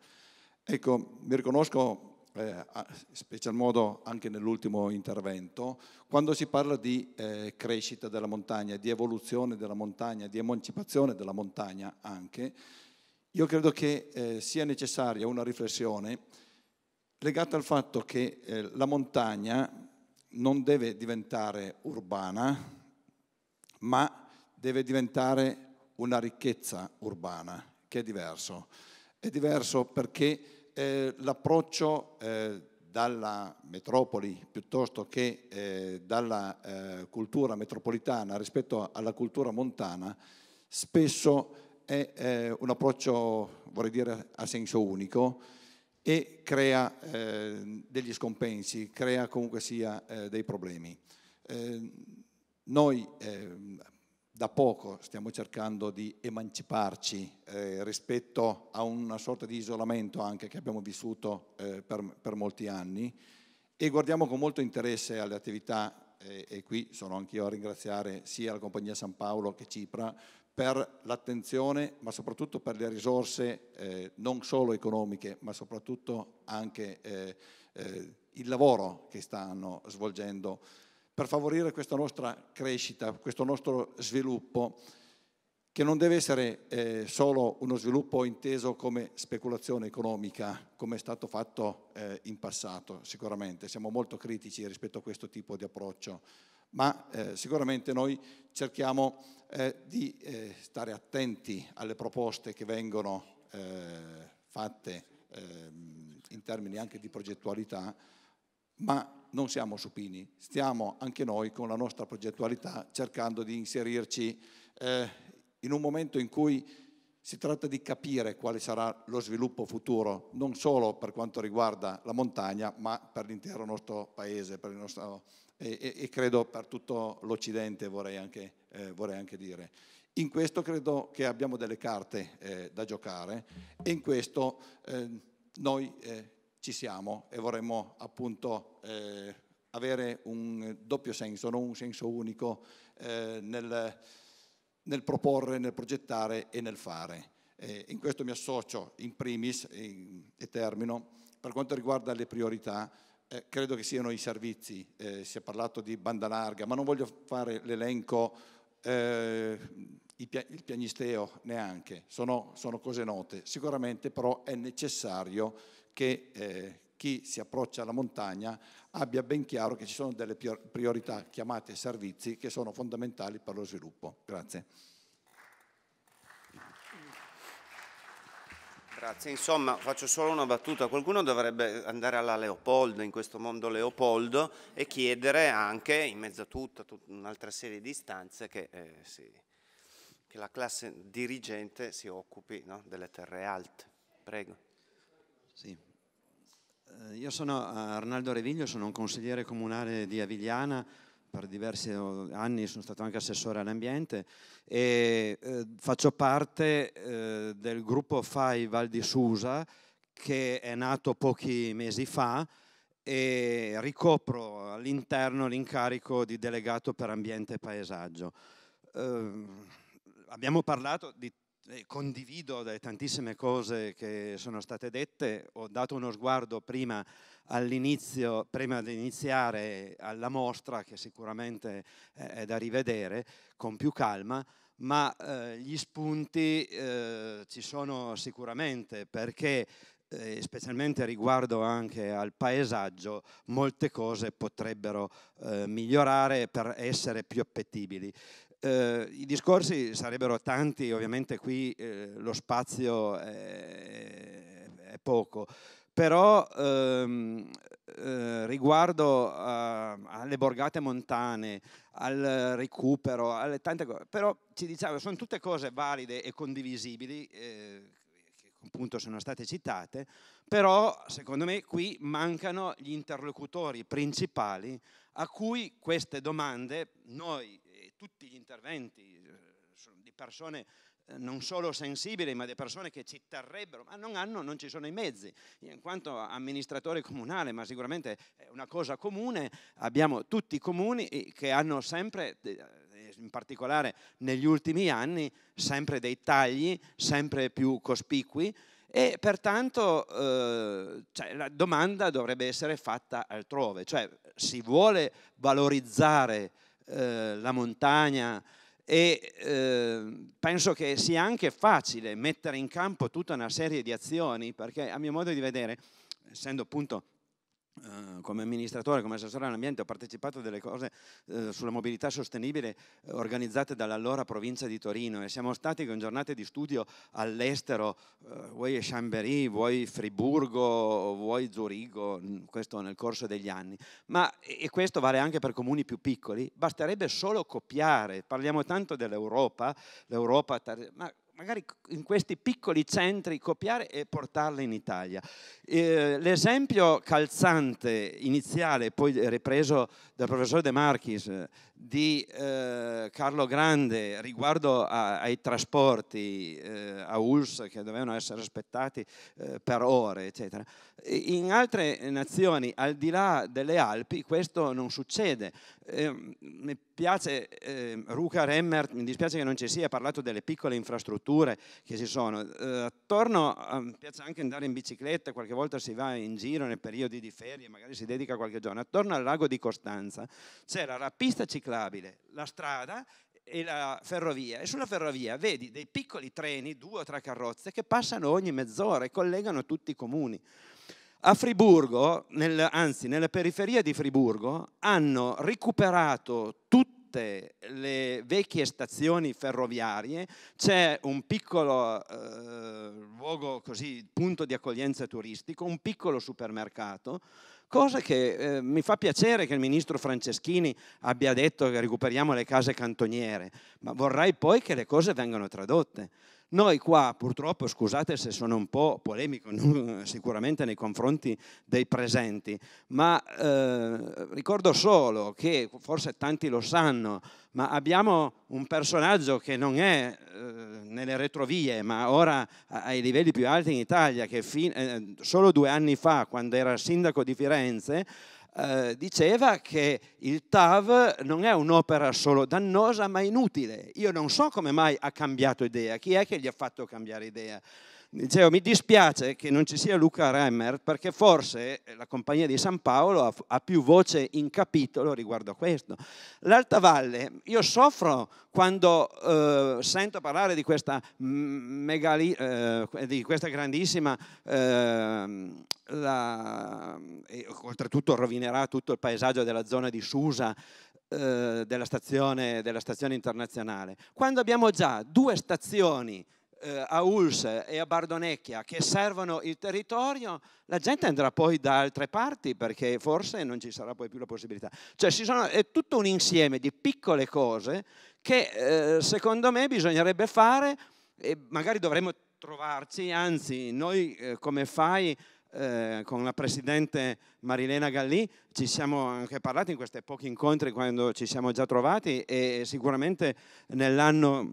Ecco, mi riconosco eh, special modo anche nell'ultimo intervento, quando si parla di eh, crescita della montagna, di evoluzione della montagna, di emancipazione della montagna anche, io credo che eh, sia necessaria una riflessione legata al fatto che eh, la montagna non deve diventare urbana, ma deve diventare una ricchezza urbana, che è diverso. È diverso perché eh, l'approccio eh, dalla metropoli piuttosto che eh, dalla eh, cultura metropolitana rispetto alla cultura montana, spesso è eh, un approccio, vorrei dire, a senso unico e crea eh, degli scompensi, crea comunque sia eh, dei problemi. Eh, noi eh, da poco stiamo cercando di emanciparci eh, rispetto a una sorta di isolamento anche che abbiamo vissuto per, per, molti anni e guardiamo con molto interesse alle attività e qui sono anch'io a ringraziare sia la compagnia San Paolo che Cipra per l'attenzione, ma soprattutto per le risorse eh, non solo economiche, ma soprattutto anche eh, eh, il lavoro che stanno svolgendo per favorire questa nostra crescita, questo nostro sviluppo, che non deve essere eh, solo uno sviluppo inteso come speculazione economica, come è stato fatto eh, in passato sicuramente. Siamo molto critici rispetto a questo tipo di approccio ma eh, sicuramente noi cerchiamo eh, di eh, stare attenti alle proposte che vengono eh, fatte ehm, in termini anche di progettualità, ma non siamo supini, stiamo anche noi con la nostra progettualità cercando di inserirci eh, in un momento in cui si tratta di capire quale sarà lo sviluppo futuro, non solo per quanto riguarda la montagna, ma per l'intero nostro paese, per il nostro e, e, e credo per tutto l'Occidente vorrei anche, eh, vorrei anche, dire. In questo credo che abbiamo delle carte eh, da giocare e in questo eh, noi eh, ci siamo e vorremmo appunto eh, avere un doppio senso, non un senso unico eh, nel, nel proporre, nel progettare e nel fare. Eh, in questo mi associo in primis in, e termino per quanto riguarda le priorità eh, credo che siano i servizi, eh, si è parlato di banda larga, ma non voglio fare l'elenco, eh, il, piagnisteo neanche, sono, sono, cose note. Sicuramente però è necessario che eh, chi si approccia alla montagna abbia ben chiaro che ci sono delle priorità chiamate servizi che sono fondamentali per lo sviluppo. Grazie. Grazie, insomma faccio solo una battuta, qualcuno dovrebbe andare alla Leopoldo, in questo mondo Leopoldo, e chiedere anche in mezzo a tutta, tutta un'altra serie di istanze che, eh, sì, che, la classe dirigente si occupi no, delle terre alte. Prego. Sì. Eh, io sono eh, Arnaldo Reviglio, sono un consigliere comunale di Avigliana, per diversi eh, anni sono stato anche assessore all'ambiente e eh, faccio parte eh, del gruppo FAI Val di Susa che è nato pochi mesi fa e ricopro all'interno l'incarico di delegato per ambiente e paesaggio. Eh, abbiamo parlato di eh, condivido le tantissime cose che sono state dette, ho dato uno sguardo prima all'inizio, prima di iniziare alla mostra che sicuramente è da rivedere con più calma, ma eh, gli spunti eh, ci sono sicuramente perché eh, specialmente riguardo anche al paesaggio, molte cose potrebbero eh, migliorare per essere più appetibili. Eh, I discorsi sarebbero tanti, ovviamente qui eh, lo spazio è, è poco, però ehm, eh, riguardo a, alle borgate montane, al recupero, alle tante cose, però ci diciamo, sono tutte cose valide e condivisibili ehm, che appunto sono state citate, però secondo me qui mancano gli interlocutori principali a cui queste domande noi tutti gli interventi eh, di persone eh, non solo sensibili, ma di persone che ci terrebbero, ma non hanno, non ci sono i mezzi. in quanto amministratore comunale, ma sicuramente è una cosa comune, abbiamo tutti i comuni che hanno sempre eh, in particolare negli ultimi anni, sempre dei tagli, sempre più cospicui e pertanto eh, cioè, la domanda dovrebbe essere fatta altrove, cioè si vuole valorizzare eh, la montagna e eh, penso che sia anche facile mettere in campo tutta una serie di azioni perché a mio modo di vedere, essendo appunto eh, come amministratore, come assessore all'ambiente ho partecipato a delle cose eh, sulla mobilità sostenibile organizzate dall'allora provincia di Torino e siamo stati con giornate di studio all'estero, eh, vuoi Chambéry, vuoi Friburgo, vuoi Zurigo, mm, questo nel corso degli anni, ma e questo vale anche per comuni più piccoli, basterebbe solo copiare, parliamo tanto dell'Europa, l'Europa, ma magari in questi piccoli centri copiare e portarle in Italia. Eh, l'esempio calzante iniziale, poi ripreso dal professor De Marchis, di eh, Carlo Grande riguardo a, ai trasporti eh, a ULS che dovevano essere aspettati eh, per ore, eccetera. In altre nazioni, al di là delle Alpi, questo non succede. Ehm, mi piace, eh, Ruka Remmert, mi dispiace che non ci sia, ha parlato delle piccole infrastrutture che ci sono. Eh, attorno a, ehm, piace anche andare in bicicletta, qualche volta si va in giro nei periodi di ferie, magari si dedica qualche giorno. Attorno al lago di Costanza c'era la pista ciclabile, la strada e la ferrovia. E sulla ferrovia vedi dei piccoli treni, due o tre carrozze, che passano ogni mezz'ora e collegano tutti i comuni. A Friburgo, nel, anzi nella periferia di Friburgo, hanno recuperato tutte le vecchie stazioni ferroviarie, c'è un piccolo eh, luogo così, punto di accoglienza turistico, un piccolo supermercato, cosa che eh, mi fa piacere che il ministro Franceschini abbia detto che recuperiamo le case cantoniere, ma vorrei poi che le cose vengano tradotte. Noi qua, purtroppo, scusate se sono un po' polemico, sicuramente nei confronti dei presenti, ma eh, ricordo solo che, forse tanti lo sanno, ma abbiamo un personaggio che non è eh, nelle retrovie, ma ora ai livelli più alti in Italia, che fin- eh, solo due anni fa, quando era sindaco di Firenze, eh, diceva che il TAV non è un'opera solo dannosa ma inutile. Io non so come mai ha cambiato idea, chi è che gli ha fatto cambiare idea? Dicevo, mi dispiace che non ci sia Luca Remmer perché forse la compagnia di San Paolo ha, più voce in capitolo riguardo a questo. L'Alta Valle, io soffro quando eh, sento parlare di questa, megali, eh, di questa grandissima, eh, la, oltretutto rovinerà tutto il paesaggio della zona di Susa, eh, della stazione, della stazione internazionale, quando abbiamo già due stazioni eh, a Ulse e a Bardonecchia che servono il territorio, la gente andrà poi da altre parti perché forse non ci sarà poi più la possibilità. Cioè sono, è tutto un insieme di piccole cose che eh, secondo me bisognerebbe fare e magari dovremmo trovarci, anzi noi eh, come fai eh, con la Presidente Marilena Gallì ci siamo anche parlati in questi pochi incontri quando ci siamo già trovati e sicuramente nell'anno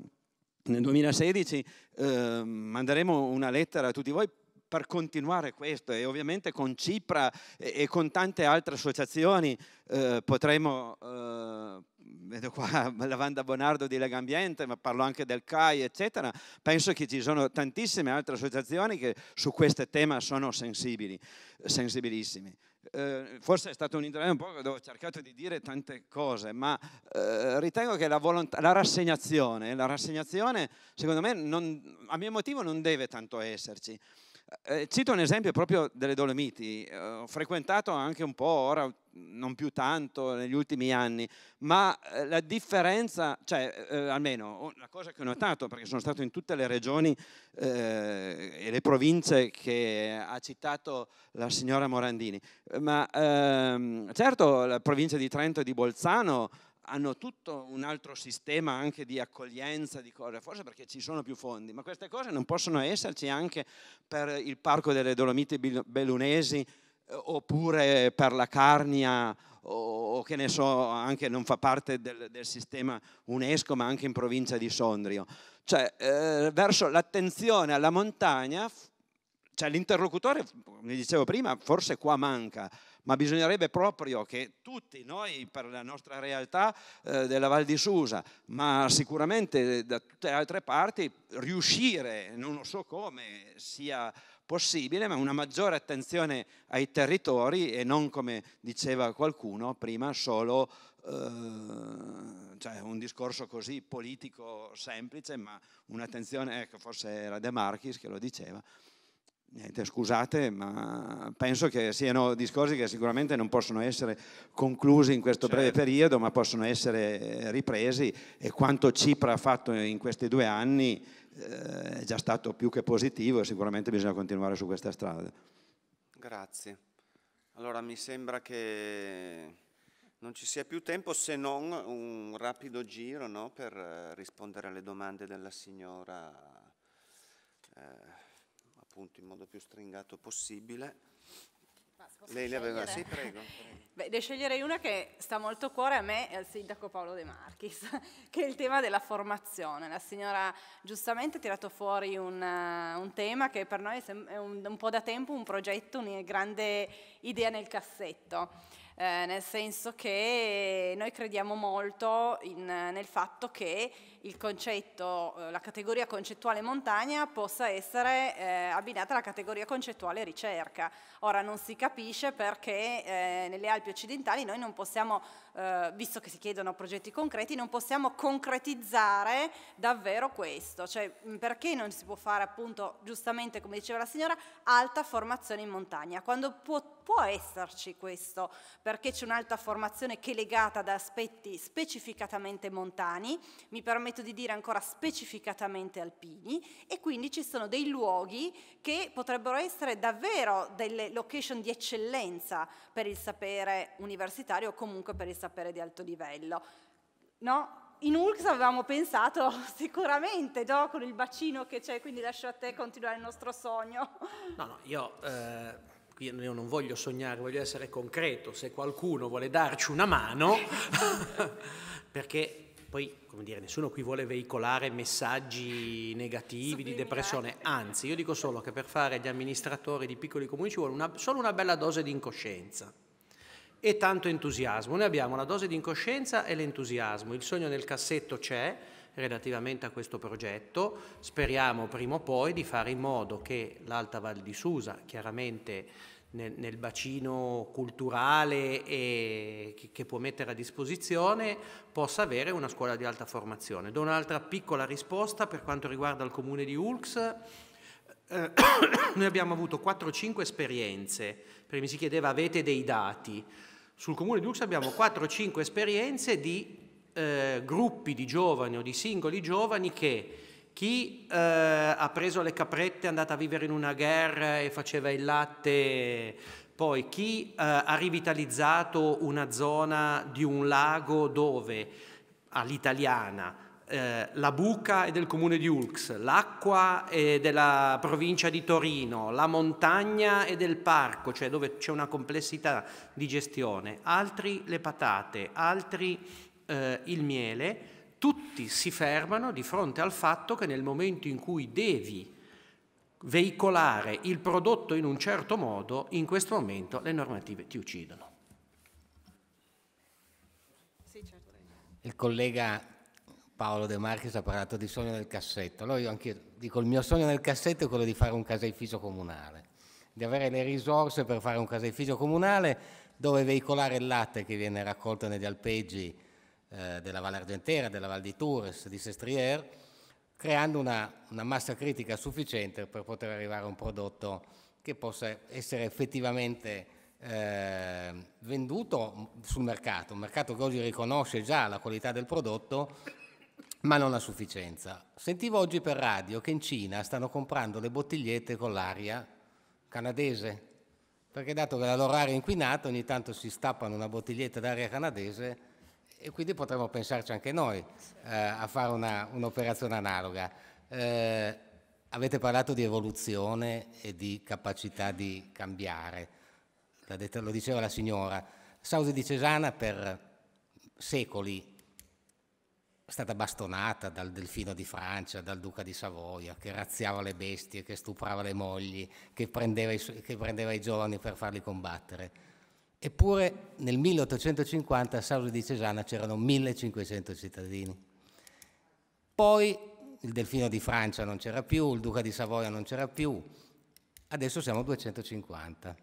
nel 2016 eh, manderemo una lettera a tutti voi per continuare questo e ovviamente con Cipra e, e con tante altre associazioni eh, potremo, eh, vedo qua Lavanda Bonardo di Lega Ambiente, ma parlo anche del CAI, eccetera, penso che ci sono tantissime altre associazioni che su questo tema sono sensibili, sensibilissimi eh, forse è stato un intervento un po' dove ho cercato di dire tante cose, ma eh, ritengo che la, volontà, la, rassegnazione, la rassegnazione, secondo me, non, a mio motivo non deve tanto esserci. Eh, cito un esempio proprio delle Dolomiti, eh, ho frequentato anche un po' ora non più tanto negli ultimi anni, ma eh, la differenza, cioè eh, eh almeno una cosa che ho notato, perché sono stato in tutte le regioni eh, e le province che ha citato la signora Morandini, ma ehm, certo la provincia di Trento e di Bolzano hanno tutto un altro sistema anche di accoglienza, di cose, forse perché ci sono più fondi, ma queste cose non possono esserci anche per il Parco delle Dolomiti Bellunesi oppure per la carnia o, che ne so, anche non fa parte del, del, sistema UNESCO, ma anche in provincia di Sondrio. Cioè, eh, verso l'attenzione alla montagna, cioè l'interlocutore, come dicevo prima, forse qua manca, ma bisognerebbe proprio che tutti noi, per la nostra realtà eh, della Val di Susa, ma sicuramente da tutte le altre parti, riuscire, non lo so come, sia possibile, ma una maggiore attenzione ai territori e non, come diceva qualcuno prima, solo eh, cioè un discorso così politico semplice, ma un'attenzione, ecco, forse era De Marchis che lo diceva. Niente, scusate, ma penso che siano discorsi che sicuramente non possono essere conclusi in questo certo. breve periodo, ma possono essere ripresi e quanto Cipra ha fatto in questi due anni eh, è già stato più che positivo e sicuramente bisogna continuare su questa strada. Grazie. Allora mi sembra che non ci sia più tempo se non un rapido giro no, per eh, rispondere alle domande della signora eh, appunto in modo più stringato possibile. Lei scegliere? Aveva... Sì, prego. Beh, ne sceglierei una che sta molto a cuore a me e al sindaco Paolo De Marchis, che è il tema della formazione. La signora giustamente ha tirato fuori un, eh, un tema che per noi è un, un po' da tempo un progetto, una grande idea nel cassetto. Eh, nel senso che noi crediamo molto in, nel fatto che il concetto, eh, la categoria concettuale montagna possa essere eh, abbinata alla categoria concettuale ricerca. Ora non si capisce perché eh, nelle Alpi occidentali noi non possiamo, eh, visto che si chiedono progetti concreti, non possiamo concretizzare davvero questo, cioè perché non si può fare appunto, giustamente come diceva la signora, alta formazione in montagna, quando può, può esserci questo, perché c'è un'alta formazione che è legata ad aspetti specificatamente montani, mi permette abito di dire ancora specificatamente alpini e quindi ci sono dei luoghi che potrebbero essere davvero delle location di eccellenza per il sapere universitario o comunque per il sapere di alto livello. No? in ULX avevamo pensato sicuramente, no? con il bacino che c'è, quindi lascio a te continuare il nostro sogno. No, no, io, eh, io non voglio sognare, voglio essere concreto, se qualcuno vuole darci una mano, perché poi, come dire, nessuno qui vuole veicolare messaggi negativi di depressione, anzi, io dico solo che per fare gli amministratori di piccoli comuni ci vuole una, solo una bella dose di incoscienza e tanto entusiasmo. Noi abbiamo la dose di incoscienza e l'entusiasmo, il sogno nel cassetto c'è, relativamente a questo progetto. Speriamo prima o poi di fare in modo che l'Alta Val di Susa, chiaramente nel, nel bacino culturale e che, che, può mettere a disposizione possa avere una scuola di alta formazione. Do un'altra piccola risposta per quanto riguarda il comune di Ulx. Eh, noi abbiamo avuto 4-5 esperienze, perché mi si chiedeva avete dei dati. Sul comune di Ulx abbiamo 4-5 esperienze di eh, gruppi di giovani o di singoli giovani che chi eh, ha preso le caprette è andato a vivere in una guerra e faceva il latte poi chi eh, ha rivitalizzato una zona di un lago dove all'italiana eh, la buca è del comune di Ulx, l'acqua è della provincia di Torino, la montagna è del parco, cioè dove c'è una complessità di gestione, altri le patate, altri eh, il miele tutti si fermano di fronte al fatto che nel momento in cui devi veicolare il prodotto in un certo modo, in questo momento le normative ti uccidono. Certo. Il collega Paolo De Marchis ha parlato di sogno nel cassetto. Allora io anche dico il mio sogno nel cassetto è quello di fare un caseificio comunale, di avere le risorse per fare un caseificio comunale dove veicolare il latte che viene raccolto negli alpeggi eh, della Val Argentera, della Val di Tours, di Sestriere, creando una, una massa critica sufficiente per poter arrivare a un prodotto che possa essere effettivamente eh, venduto sul mercato, un mercato che oggi riconosce già la qualità del prodotto, ma non a sufficienza. Sentivo oggi per radio che in Cina stanno comprando le bottigliette con l'aria canadese, perché dato che la loro aria è inquinata, ogni tanto si stappano una bottiglietta d'aria canadese e quindi potremmo pensarci anche noi eh, a fare una, un'operazione analoga. Eh, avete parlato di evoluzione e di capacità di cambiare, detto, lo diceva la signora. Sausi di Cesana per secoli è stata bastonata dal delfino di Francia, dal duca di Savoia, che razziava le bestie, che stuprava le mogli, che prendeva i, che prendeva i giovani per farli combattere Eppure nel 1850 a Saulo di Cesana c'erano 1500 cittadini. Poi il Delfino di Francia non c'era più, il Duca di Savoia non c'era più, adesso siamo 250.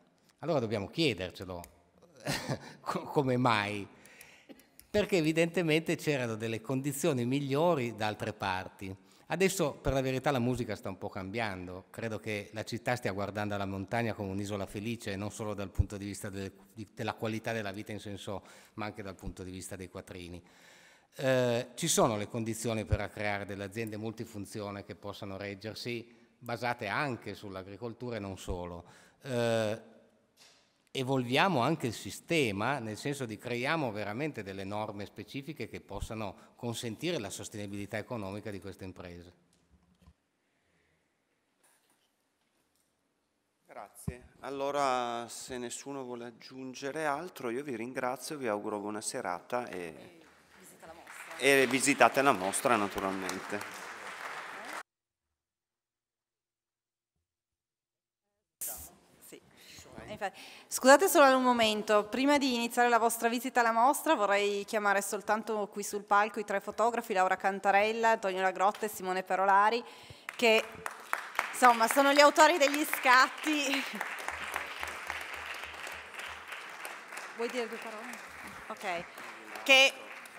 Allora dobbiamo chiedercelo come mai, perché evidentemente c'erano delle condizioni migliori da altre parti. Adesso per la verità la musica sta un po' cambiando, credo che la città stia guardando la montagna come un'isola felice, non solo dal punto di vista del, di, della qualità della vita in senso, ma anche dal punto di vista dei quattrini. Eh, ci sono le condizioni per creare delle aziende multifunzione che possano reggersi, basate anche sull'agricoltura e non solo. Eh, evolviamo anche il sistema, nel senso di creiamo veramente delle norme specifiche che possano consentire la sostenibilità economica di queste imprese. Grazie. Allora, se nessuno vuole aggiungere altro, io vi ringrazio, vi auguro buona serata e, e, visita e visitate la mostra naturalmente. Scusate solo un momento, prima di iniziare la vostra visita alla mostra vorrei chiamare soltanto qui sul palco i tre fotografi, Laura Cantarella, Antonio Lagrotta e Simone Perolari, che insomma sono gli autori degli scatti. Vuoi dire due parole? Ok. Che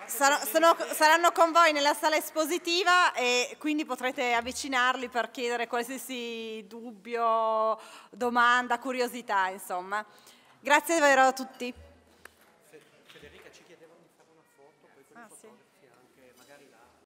Sarò, sono, saranno con voi nella sala espositiva e quindi potrete avvicinarli per chiedere qualsiasi dubbio, domanda, curiosità, insomma. Grazie davvero a tutti.